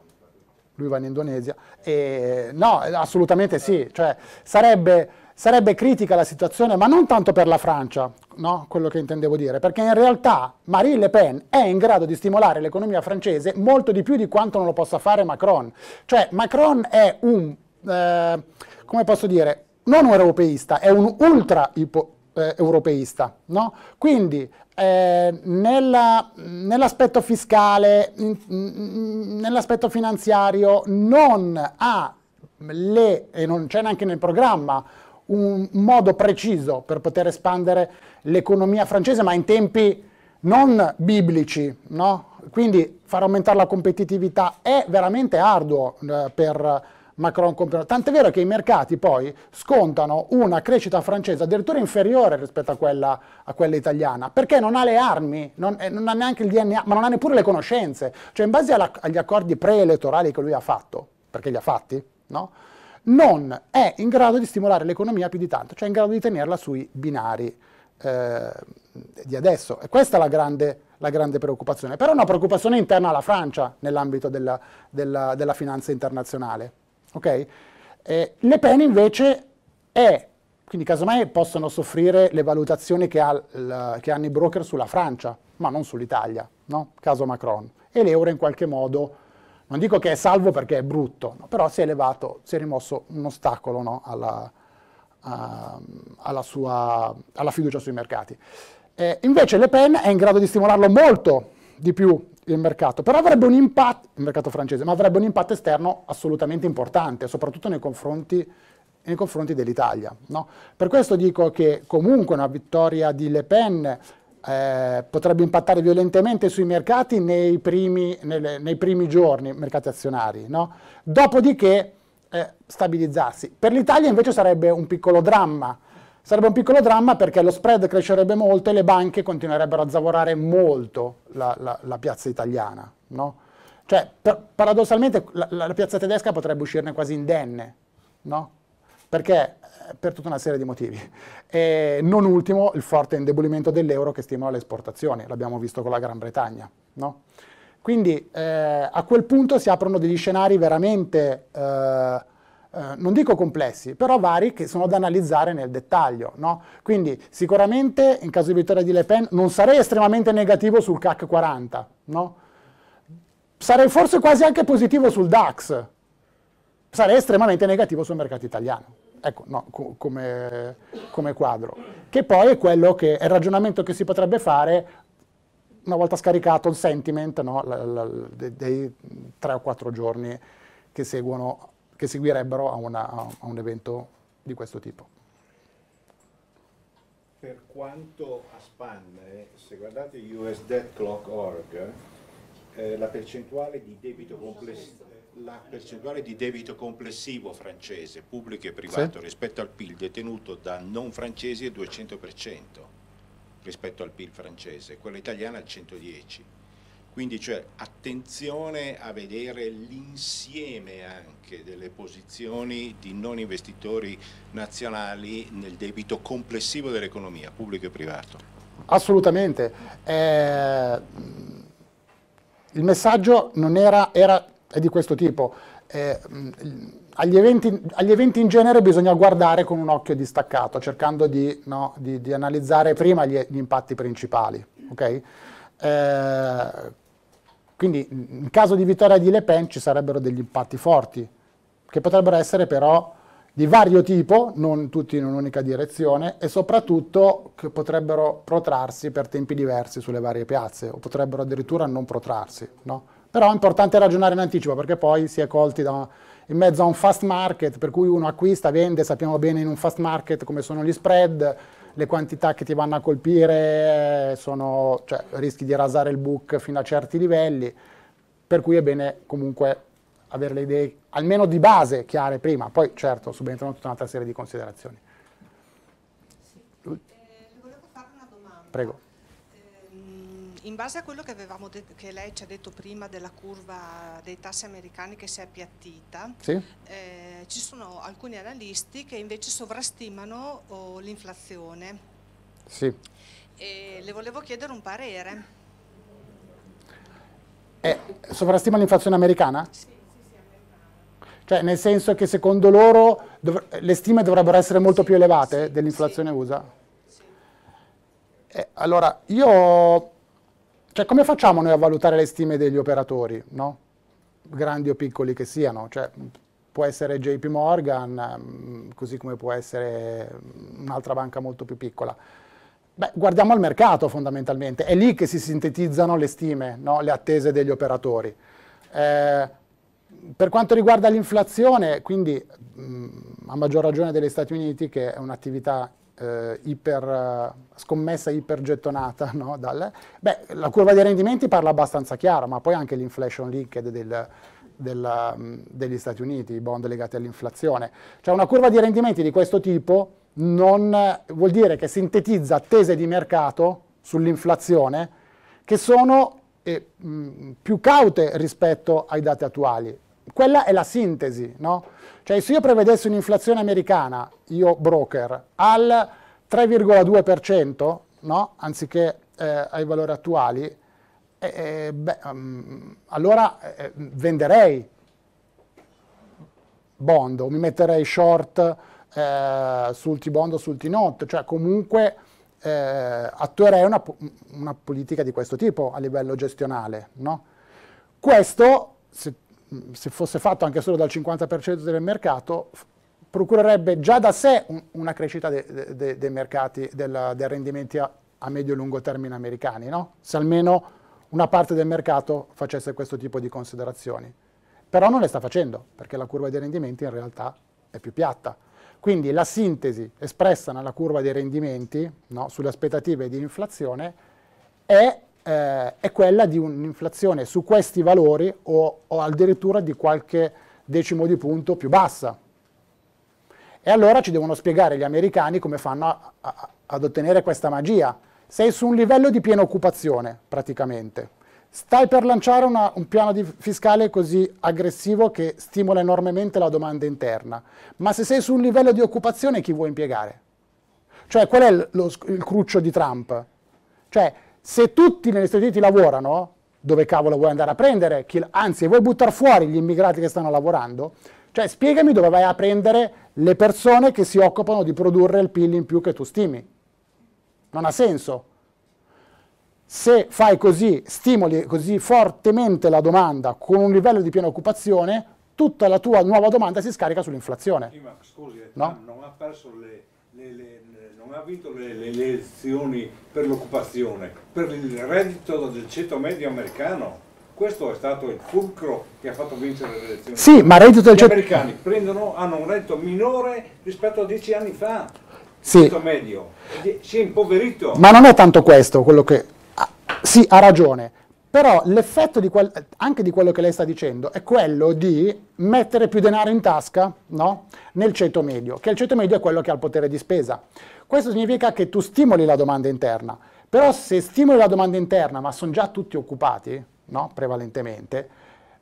Lui va in Indonesia. E, no, assolutamente sì. Cioè, sarebbe, sarebbe, critica la situazione, ma non tanto per la Francia, no? quello che intendevo dire, perché in realtà Marine Le Pen è in grado di stimolare l'economia francese molto di più di quanto non lo possa fare Macron. Cioè, Macron è un, eh, come posso dire, non un europeista, è un ultra-europeista. Eh, no? Quindi eh, nell'aspetto nell fiscale, nell'aspetto finanziario, non ha le, e non c'è neanche nel programma, un modo preciso per poter espandere l'economia francese, ma in tempi non biblici, no? Quindi far aumentare la competitività è veramente arduo eh, per Macron comprerà. Tant'è vero che i mercati poi scontano una crescita francese addirittura inferiore rispetto a quella, a quella italiana, perché non ha le armi, non, eh, non, ha neanche il DNA, ma non ha neppure le conoscenze. Cioè in base alla, agli accordi preelettorali che lui ha fatto, perché li ha fatti, no? non è in grado di stimolare l'economia più di tanto, cioè è in grado di tenerla sui binari eh, di adesso. E questa è la grande, la grande preoccupazione, però è una preoccupazione interna alla Francia nell'ambito della, della, della finanza internazionale. Okay? Eh, le Pen invece è, quindi casomai possono soffrire le valutazioni che, ha, la, che hanno i broker sulla Francia, ma non sull'Italia, no? caso Macron. E l'euro in qualche modo, non dico che è salvo perché è brutto, no? però si è elevato, si è rimosso un ostacolo no? alla, a, ehm, alla, sua, alla, fiducia sui mercati. Eh, invece Le Pen è in grado di stimolarlo molto di più il mercato, però avrebbe un impatto, il mercato francese, ma avrebbe un impatto esterno assolutamente importante, soprattutto nei confronti, nei confronti dell'Italia. No? Per questo dico che comunque una vittoria di Le Pen eh, potrebbe impattare violentemente sui mercati nei primi, nelle, nei primi giorni, mercati azionari, no? dopodiché eh, stabilizzarsi. Per l'Italia invece sarebbe un piccolo dramma, Sarebbe un piccolo dramma perché lo spread crescerebbe molto e le banche continuerebbero a zavorare molto la, la, la piazza italiana. No? Cioè, per, paradossalmente la, la, piazza tedesca potrebbe uscirne quasi indenne, no? perché eh, per tutta una serie di motivi. E non ultimo il forte indebolimento dell'euro che stimola le esportazioni, l'abbiamo visto con la Gran Bretagna. No? Quindi eh, a quel punto si aprono degli scenari veramente... Eh, eh, non dico complessi, però vari che sono da analizzare nel dettaglio. No? Quindi sicuramente in caso di vittoria di Le Pen non sarei estremamente negativo sul CAC 40, no? sarei forse quasi anche positivo sul DAX, sarei estremamente negativo sul mercato italiano. Ecco, no, co come, come quadro. Che poi è quello che è il ragionamento che si potrebbe fare una volta scaricato il sentiment no, la, la, dei tre o quattro giorni che seguono che seguirebbero a, una, a un evento di questo tipo per quanto a spanne, se guardate US Debt Clock Org, eh, la, percentuale la, percentuale di debito complessivo francese, pubblico e privato, sì. rispetto al PIL detenuto da non francesi è 200% rispetto al PIL francese, quella italiana è 110%. Quindi cioè, attenzione a vedere l'insieme anche delle posizioni di non investitori nazionali nel debito complessivo dell'economia, pubblico e privato. Assolutamente. Eh, il messaggio era, era, è di questo tipo. Eh, agli, eventi, agli, eventi, in genere bisogna guardare con un occhio distaccato, cercando di, no, di, di analizzare prima gli, gli impatti principali. Okay? Eh, quindi in caso di vittoria di Le Pen ci sarebbero degli impatti forti, che potrebbero essere però di vario tipo, non tutti in un'unica direzione, e soprattutto che potrebbero protrarsi per tempi diversi sulle varie piazze, o potrebbero addirittura non protrarsi. No? Però è importante ragionare in anticipo, perché poi si è colti da, in mezzo a un fast market, per cui uno acquista, vende, sappiamo bene in un fast market come sono gli spread, le quantità che ti vanno a colpire eh, sono, cioè, rischi di rasare il book fino a certi livelli, per cui è bene comunque avere le idee almeno di base chiare prima, poi certo subentrano tutta un'altra serie di considerazioni. Sì. Eh, volevo fare una domanda. Prego in base a quello che, che, lei ci ha detto prima della curva dei tassi americani che si è appiattita, sì. eh, ci sono alcuni analisti che invece sovrastimano oh, l'inflazione. Sì. E le volevo chiedere un parere. Eh, sovrastima l'inflazione americana? Sì, sì, sì, americana. Cioè nel senso che secondo loro le stime dovrebbero essere molto sì, più elevate dell'inflazione USA? Eh, allora, io cioè, come facciamo noi a valutare le stime degli operatori, no? grandi o piccoli che siano? Cioè, può essere JP Morgan, mm, così come può essere mm, un'altra banca molto più piccola. Beh, guardiamo al mercato fondamentalmente, è lì che si sintetizzano le stime, no? le attese degli operatori. Eh, per quanto riguarda l'inflazione, quindi mh, mm, a maggior ragione degli Stati Uniti, che è un'attività eh, iper, scommessa ipergettonata, *laughs* no? Dal, beh, la curva dei rendimenti parla abbastanza chiaro, ma poi anche l'inflation linked del, della, mm, degli Stati Uniti, i bond legati all'inflazione. Cioè una curva di rendimenti di questo tipo non, vuol dire che sintetizza attese di mercato sull'inflazione che sono eh, mh, mm, più caute rispetto ai dati attuali quella è la sintesi, no? Cioè se io prevedessi un'inflazione americana, io broker, al 3,2%, no? Anziché eh, ai valori attuali, eh, eh beh, um, allora eh, venderei bond o mi metterei short eh, sul T-bond o sul t note cioè comunque eh, attuerei una, una, politica di questo tipo a livello gestionale, no? Questo, se se fosse fatto anche solo dal 50% del mercato, procurerebbe già da sé un, una crescita dei de, de mercati, del, dei rendimenti a, a medio e lungo termine americani, no? se almeno una parte del mercato facesse questo tipo di considerazioni. Però non le sta facendo, perché la curva dei rendimenti in realtà è più piatta. Quindi la sintesi espressa nella curva dei rendimenti no, sulle aspettative di inflazione è eh, è quella di un'inflazione su questi valori o, o addirittura di qualche decimo di punto più bassa. E allora ci devono spiegare gli americani come fanno a, a, ad ottenere questa magia. Sei su un livello di piena occupazione, praticamente. Stai per lanciare una, un piano fiscale così aggressivo che stimola enormemente la domanda interna. Ma se sei su un livello di occupazione, chi vuoi impiegare? Cioè, qual è lo, il cruccio di Trump? Cioè, se tutti negli Stati Uniti lavorano, dove cavolo vuoi andare a prendere? anzi, vuoi buttare fuori gli immigrati che stanno lavorando? Cioè, spiegami dove vai a prendere le persone che si occupano di produrre il PIL in più che tu stimi. Non ha senso. Se fai così, stimoli così fortemente la domanda con un livello di piena occupazione, tutta la tua nuova domanda si scarica sull'inflazione. Sì, ma scusi, no? Eh, non ha perso le, le, le non ha vinto le, le elezioni per l'occupazione, per il reddito del ceto medio americano. Questo è stato il fulcro che ha fatto vincere le elezioni. Sì, ma reddito del Gli ceto... americani prendono, hanno un reddito minore rispetto a dieci anni fa. Sì. Medio. Si è impoverito. Ma non è tanto questo quello che... sì, ha ragione però l'effetto di anche di quello che lei sta dicendo è quello di mettere più denaro in tasca no? nel ceto medio, che il ceto medio è quello che ha il potere di spesa. Questo significa che tu stimoli la domanda interna, però se stimoli la domanda interna ma sono già tutti occupati, no? prevalentemente,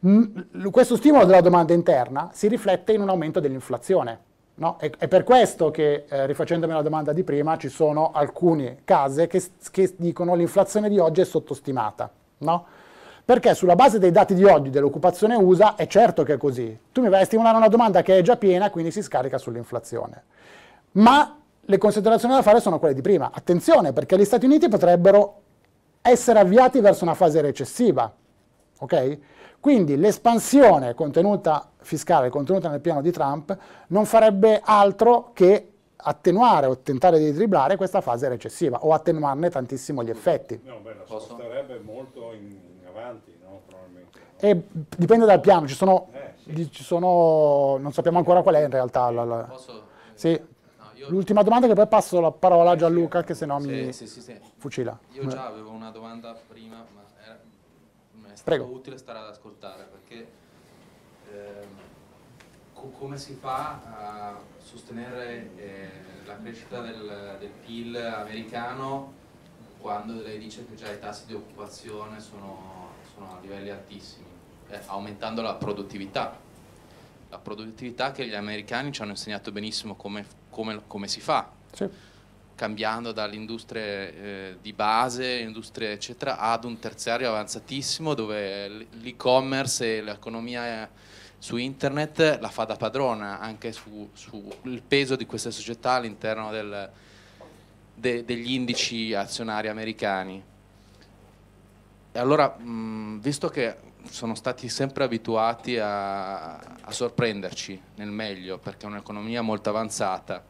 mm, questo stimolo della domanda interna si riflette in un aumento dell'inflazione. No? È, è, per questo che, eh, rifacendomi alla domanda di prima, ci sono alcune case che, che dicono l'inflazione di oggi è sottostimata no? Perché sulla base dei dati di oggi dell'occupazione USA è certo che è così. Tu mi vai a stimolare una domanda che è già piena, quindi si scarica sull'inflazione. Ma le considerazioni da fare sono quelle di prima. Attenzione, perché gli Stati Uniti potrebbero essere avviati verso una fase recessiva. Okay? Quindi l'espansione contenuta fiscale contenuta nel piano di Trump non farebbe altro che attenuare o tentare di driblare questa fase recessiva o attenuarne tantissimo gli effetti. No, beh, la sposterebbe molto in, in avanti, no? Probabilmente. E dipende dal piano, ci sono, eh, sì. ci sono, non sappiamo ancora qual è in realtà. La, la... Sì. L'ultima domanda che poi passo la parola a Gianluca che se no sì, mi sì, fucila. Io già avevo una domanda prima, ma era, è stato Prego. utile stare ad ascoltare perché... Ehm, co come si fa a sostenere eh, la crescita del, del, PIL americano quando lei dice che già i tassi di occupazione sono, sono a livelli altissimi, eh, aumentando la produttività? La produttività che gli americani ci hanno insegnato benissimo come, come, come si fa. Sì cambiando dall'industria eh, di base, industrie eccetera, ad un terziario avanzatissimo dove l'e-commerce e l'economia su internet la fa da padrona anche sul su peso di queste società all'interno de, degli indici azionari americani. E allora, mh, visto che sono stati sempre abituati a, a sorprenderci nel meglio, perché è un'economia molto avanzata,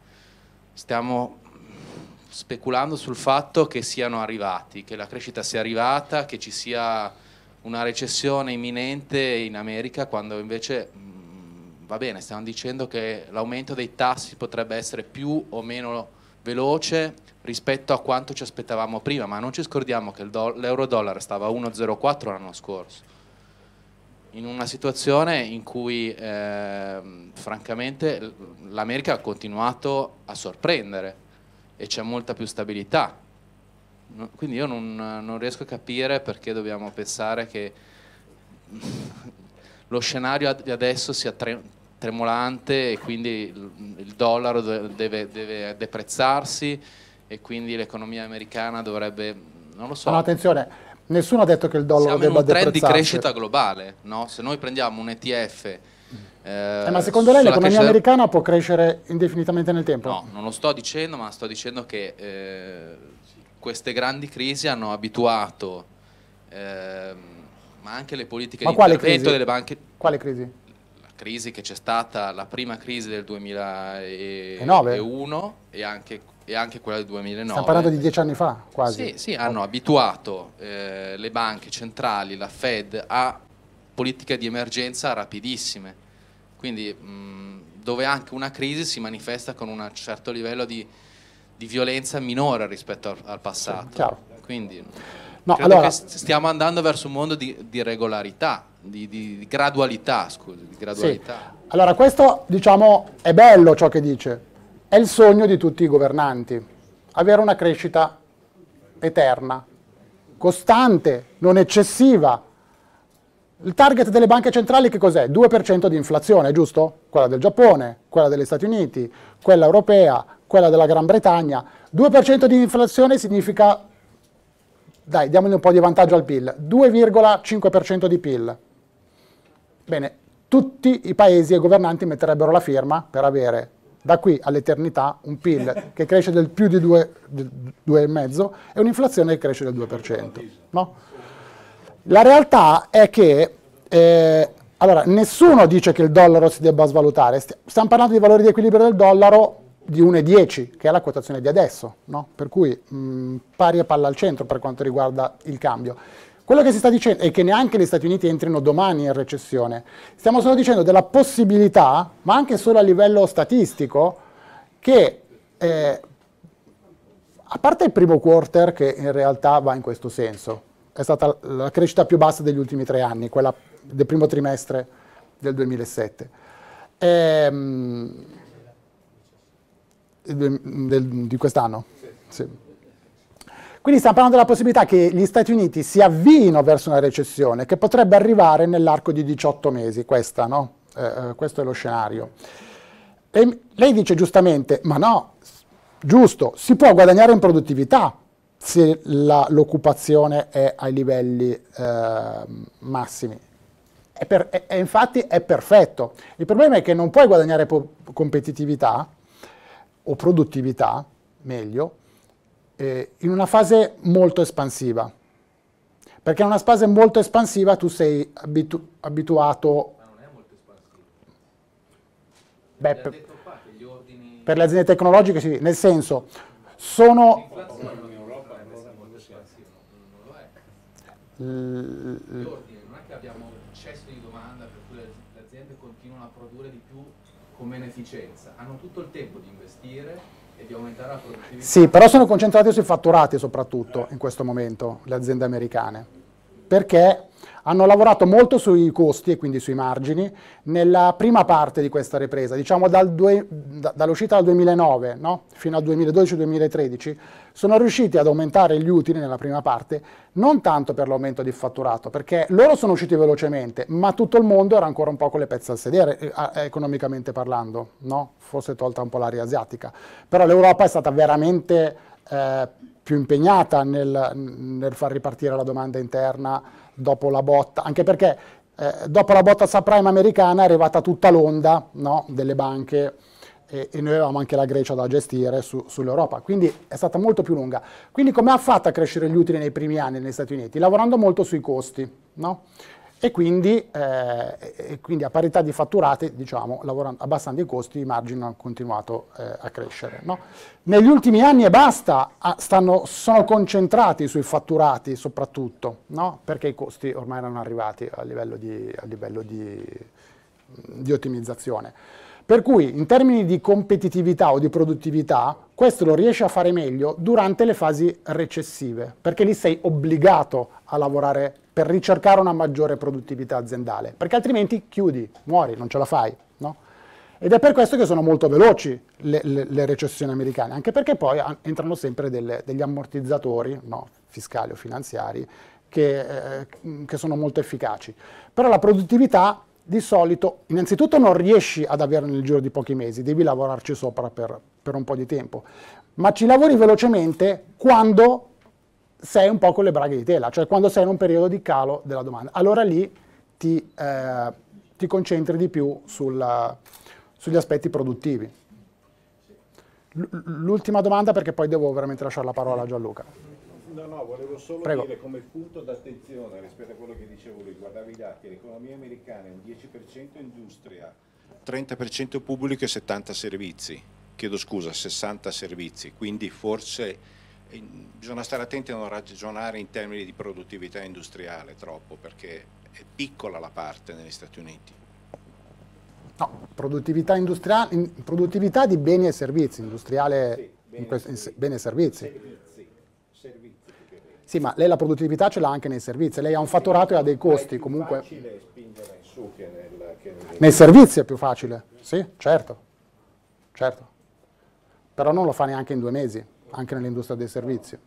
stiamo speculando sul fatto che siano arrivati, che la crescita sia arrivata, che ci sia una recessione imminente in America quando invece mh, mm, va bene, stiamo dicendo che l'aumento dei tassi potrebbe essere più o meno veloce rispetto a quanto ci aspettavamo prima, ma non ci scordiamo che l'euro dollaro stava a 1,04 l'anno scorso in una situazione in cui eh, francamente l'America ha continuato a sorprendere e c'è molta più stabilità No, quindi io non, non, riesco a capire perché dobbiamo pensare che lo scenario di adesso sia tre, tremolante e quindi il, il dollaro deve, deve, deprezzarsi e quindi l'economia americana dovrebbe, non lo so. No, attenzione, nessuno ha detto che il dollaro Siamo debba deprezzarsi. È un trend di crescita globale, no? Se noi prendiamo un ETF eh, eh, ma secondo lei l'economia crescita... americana può crescere indefinitamente nel tempo? No, non lo sto dicendo, ma sto dicendo che eh, queste grandi crisi hanno abituato, ehm, ma anche le politiche ma di intervento delle banche. Quale crisi? La crisi che c'è stata, la prima crisi del 2001 e, e, anche, e anche, quella del 2009. Stiamo parlando di dieci anni fa, quasi. Sì, sì hanno abituato eh, le banche centrali, la Fed, a politiche di emergenza rapidissime. Quindi mh, mm, dove anche una crisi si manifesta con un certo livello di di violenza minore rispetto al, al passato. Sì, Quindi no, allora... stiamo andando verso un mondo di, di regolarità, di, di, di, gradualità, scusi, gradualità. Sì. Allora questo diciamo è bello ciò che dice, è il sogno di tutti i governanti, avere una crescita eterna, costante, non eccessiva. Il target delle banche centrali che cos'è? 2% di inflazione, giusto? Quella del Giappone, quella degli Stati Uniti, quella europea, quella della Gran Bretagna. 2% di inflazione significa, dai, diamogli un po' di vantaggio al PIL, 2,5% di PIL. Bene, tutti i paesi e i governanti metterebbero la firma per avere da qui all'eternità un PIL *laughs* che cresce del più di 2,5 e un'inflazione che cresce del 2%. No? La realtà è che eh, allora, nessuno dice che il dollaro si debba svalutare, stiamo parlando di valori di equilibrio del dollaro di 1,10 che è la quotazione di adesso, no? per cui mh, mm, pari a palla al centro per quanto riguarda il cambio. Quello che si sta dicendo è che neanche gli Stati Uniti entrino domani in recessione, stiamo solo dicendo della possibilità, ma anche solo a livello statistico, che eh, a parte il primo quarter che in realtà va in questo senso, è stata la crescita più bassa degli ultimi tre anni, quella del primo trimestre del 2007. Ehm, del, del, di quest'anno. Sì. Quindi stiamo parlando della possibilità che gli Stati Uniti si avvino verso una recessione che potrebbe arrivare nell'arco di 18 mesi, questa, no? Eh, eh, questo è lo scenario. E lei dice giustamente, ma no, giusto, si può guadagnare in produttività se l'occupazione è ai livelli eh, massimi. E, infatti è perfetto. Il problema è che non puoi guadagnare competitività o produttività, meglio, eh, in una fase molto espansiva. Perché in una fase molto espansiva tu sei abitu abituato... Ma non è molto espansiva. Beh, per, qua, ordini... per le aziende tecnologiche sì, nel senso, sono... L... Gli ordini, non è che abbiamo un cesso di domanda per cui le aziende continuano a produrre di più con meno efficienza, hanno tutto il tempo di investire e di aumentare la produttività. Sì, però sono concentrate sui fatturati soprattutto in questo momento le aziende americane, perché hanno lavorato molto sui costi e quindi sui margini nella prima parte di questa ripresa, diciamo dal, due, dall'uscita dal 2009 no? fino al 2012-2013, sono riusciti ad aumentare gli utili nella prima parte, non tanto per l'aumento di fatturato, perché loro sono usciti velocemente, ma tutto il mondo era ancora un po' con le pezze al sedere, eh, eh, economicamente parlando, no? forse tolta un po' l'area asiatica. Però l'Europa è stata veramente eh, più impegnata nel, nel far ripartire la domanda interna dopo la botta, anche perché eh, dopo la botta subprime americana è arrivata tutta l'onda no, delle banche e, e noi avevamo anche la Grecia da gestire su, sull'Europa, quindi è stata molto più lunga. Quindi come ha fatto a crescere gli utili nei primi anni negli Stati Uniti? Lavorando molto sui costi, no? E quindi, eh, e quindi, a parità di fatturati, diciamo, abbassando i costi, i margini hanno continuato eh, a crescere. No? Negli ultimi anni e basta stanno, sono concentrati sui fatturati soprattutto, no? perché i costi ormai erano arrivati a livello di, a livello di, di ottimizzazione. Per cui in termini di competitività o di produttività, questo lo riesci a fare meglio durante le fasi recessive, perché lì sei obbligato a lavorare per ricercare una maggiore produttività aziendale, perché altrimenti chiudi, muori, non ce la fai. No? Ed è per questo che sono molto veloci le, le, le recessioni americane, anche perché poi entrano sempre delle, degli ammortizzatori no, fiscali o finanziari che, eh, che sono molto efficaci. Però la produttività di solito innanzitutto non riesci ad averla nel giro di pochi mesi, devi lavorarci sopra per, per, un po' di tempo, ma ci lavori velocemente quando sei un po' con le braghe di tela, cioè quando sei in un periodo di calo della domanda. Allora lì ti, eh, ti concentri di più sulla, sugli aspetti produttivi. L'ultima domanda perché poi devo veramente lasciare la parola a Gianluca. No, no, volevo solo Prego. dire come punto d'attenzione rispetto a quello che dicevo lui, i dati, l'economia americana è un 10% industria, 30% pubblico e 70 servizi, chiedo scusa, 60 servizi, quindi forse eh, bisogna stare attenti a non ragionare in termini di produttività industriale troppo perché è piccola la parte negli Stati Uniti. No, produttività, industriale, produttività di beni e servizi, industriale sì, bene, in questo, in, bene e servizi. Sì, ma lei la produttività ce l'ha anche nei servizi, lei ha un fatturato e ha dei costi è comunque. È più facile spingere in su che nel, che nel... Nei servizi è più facile, sì, certo, certo. Però non lo fa neanche in due mesi, anche nell'industria dei servizi.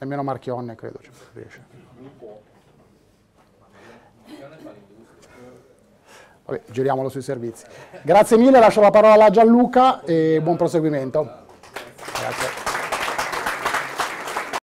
Nemmeno Marchionne credo ci riesce. Vabbè, giriamolo sui servizi. Grazie mille, lascio la parola a Gianluca e buon proseguimento. Grazie.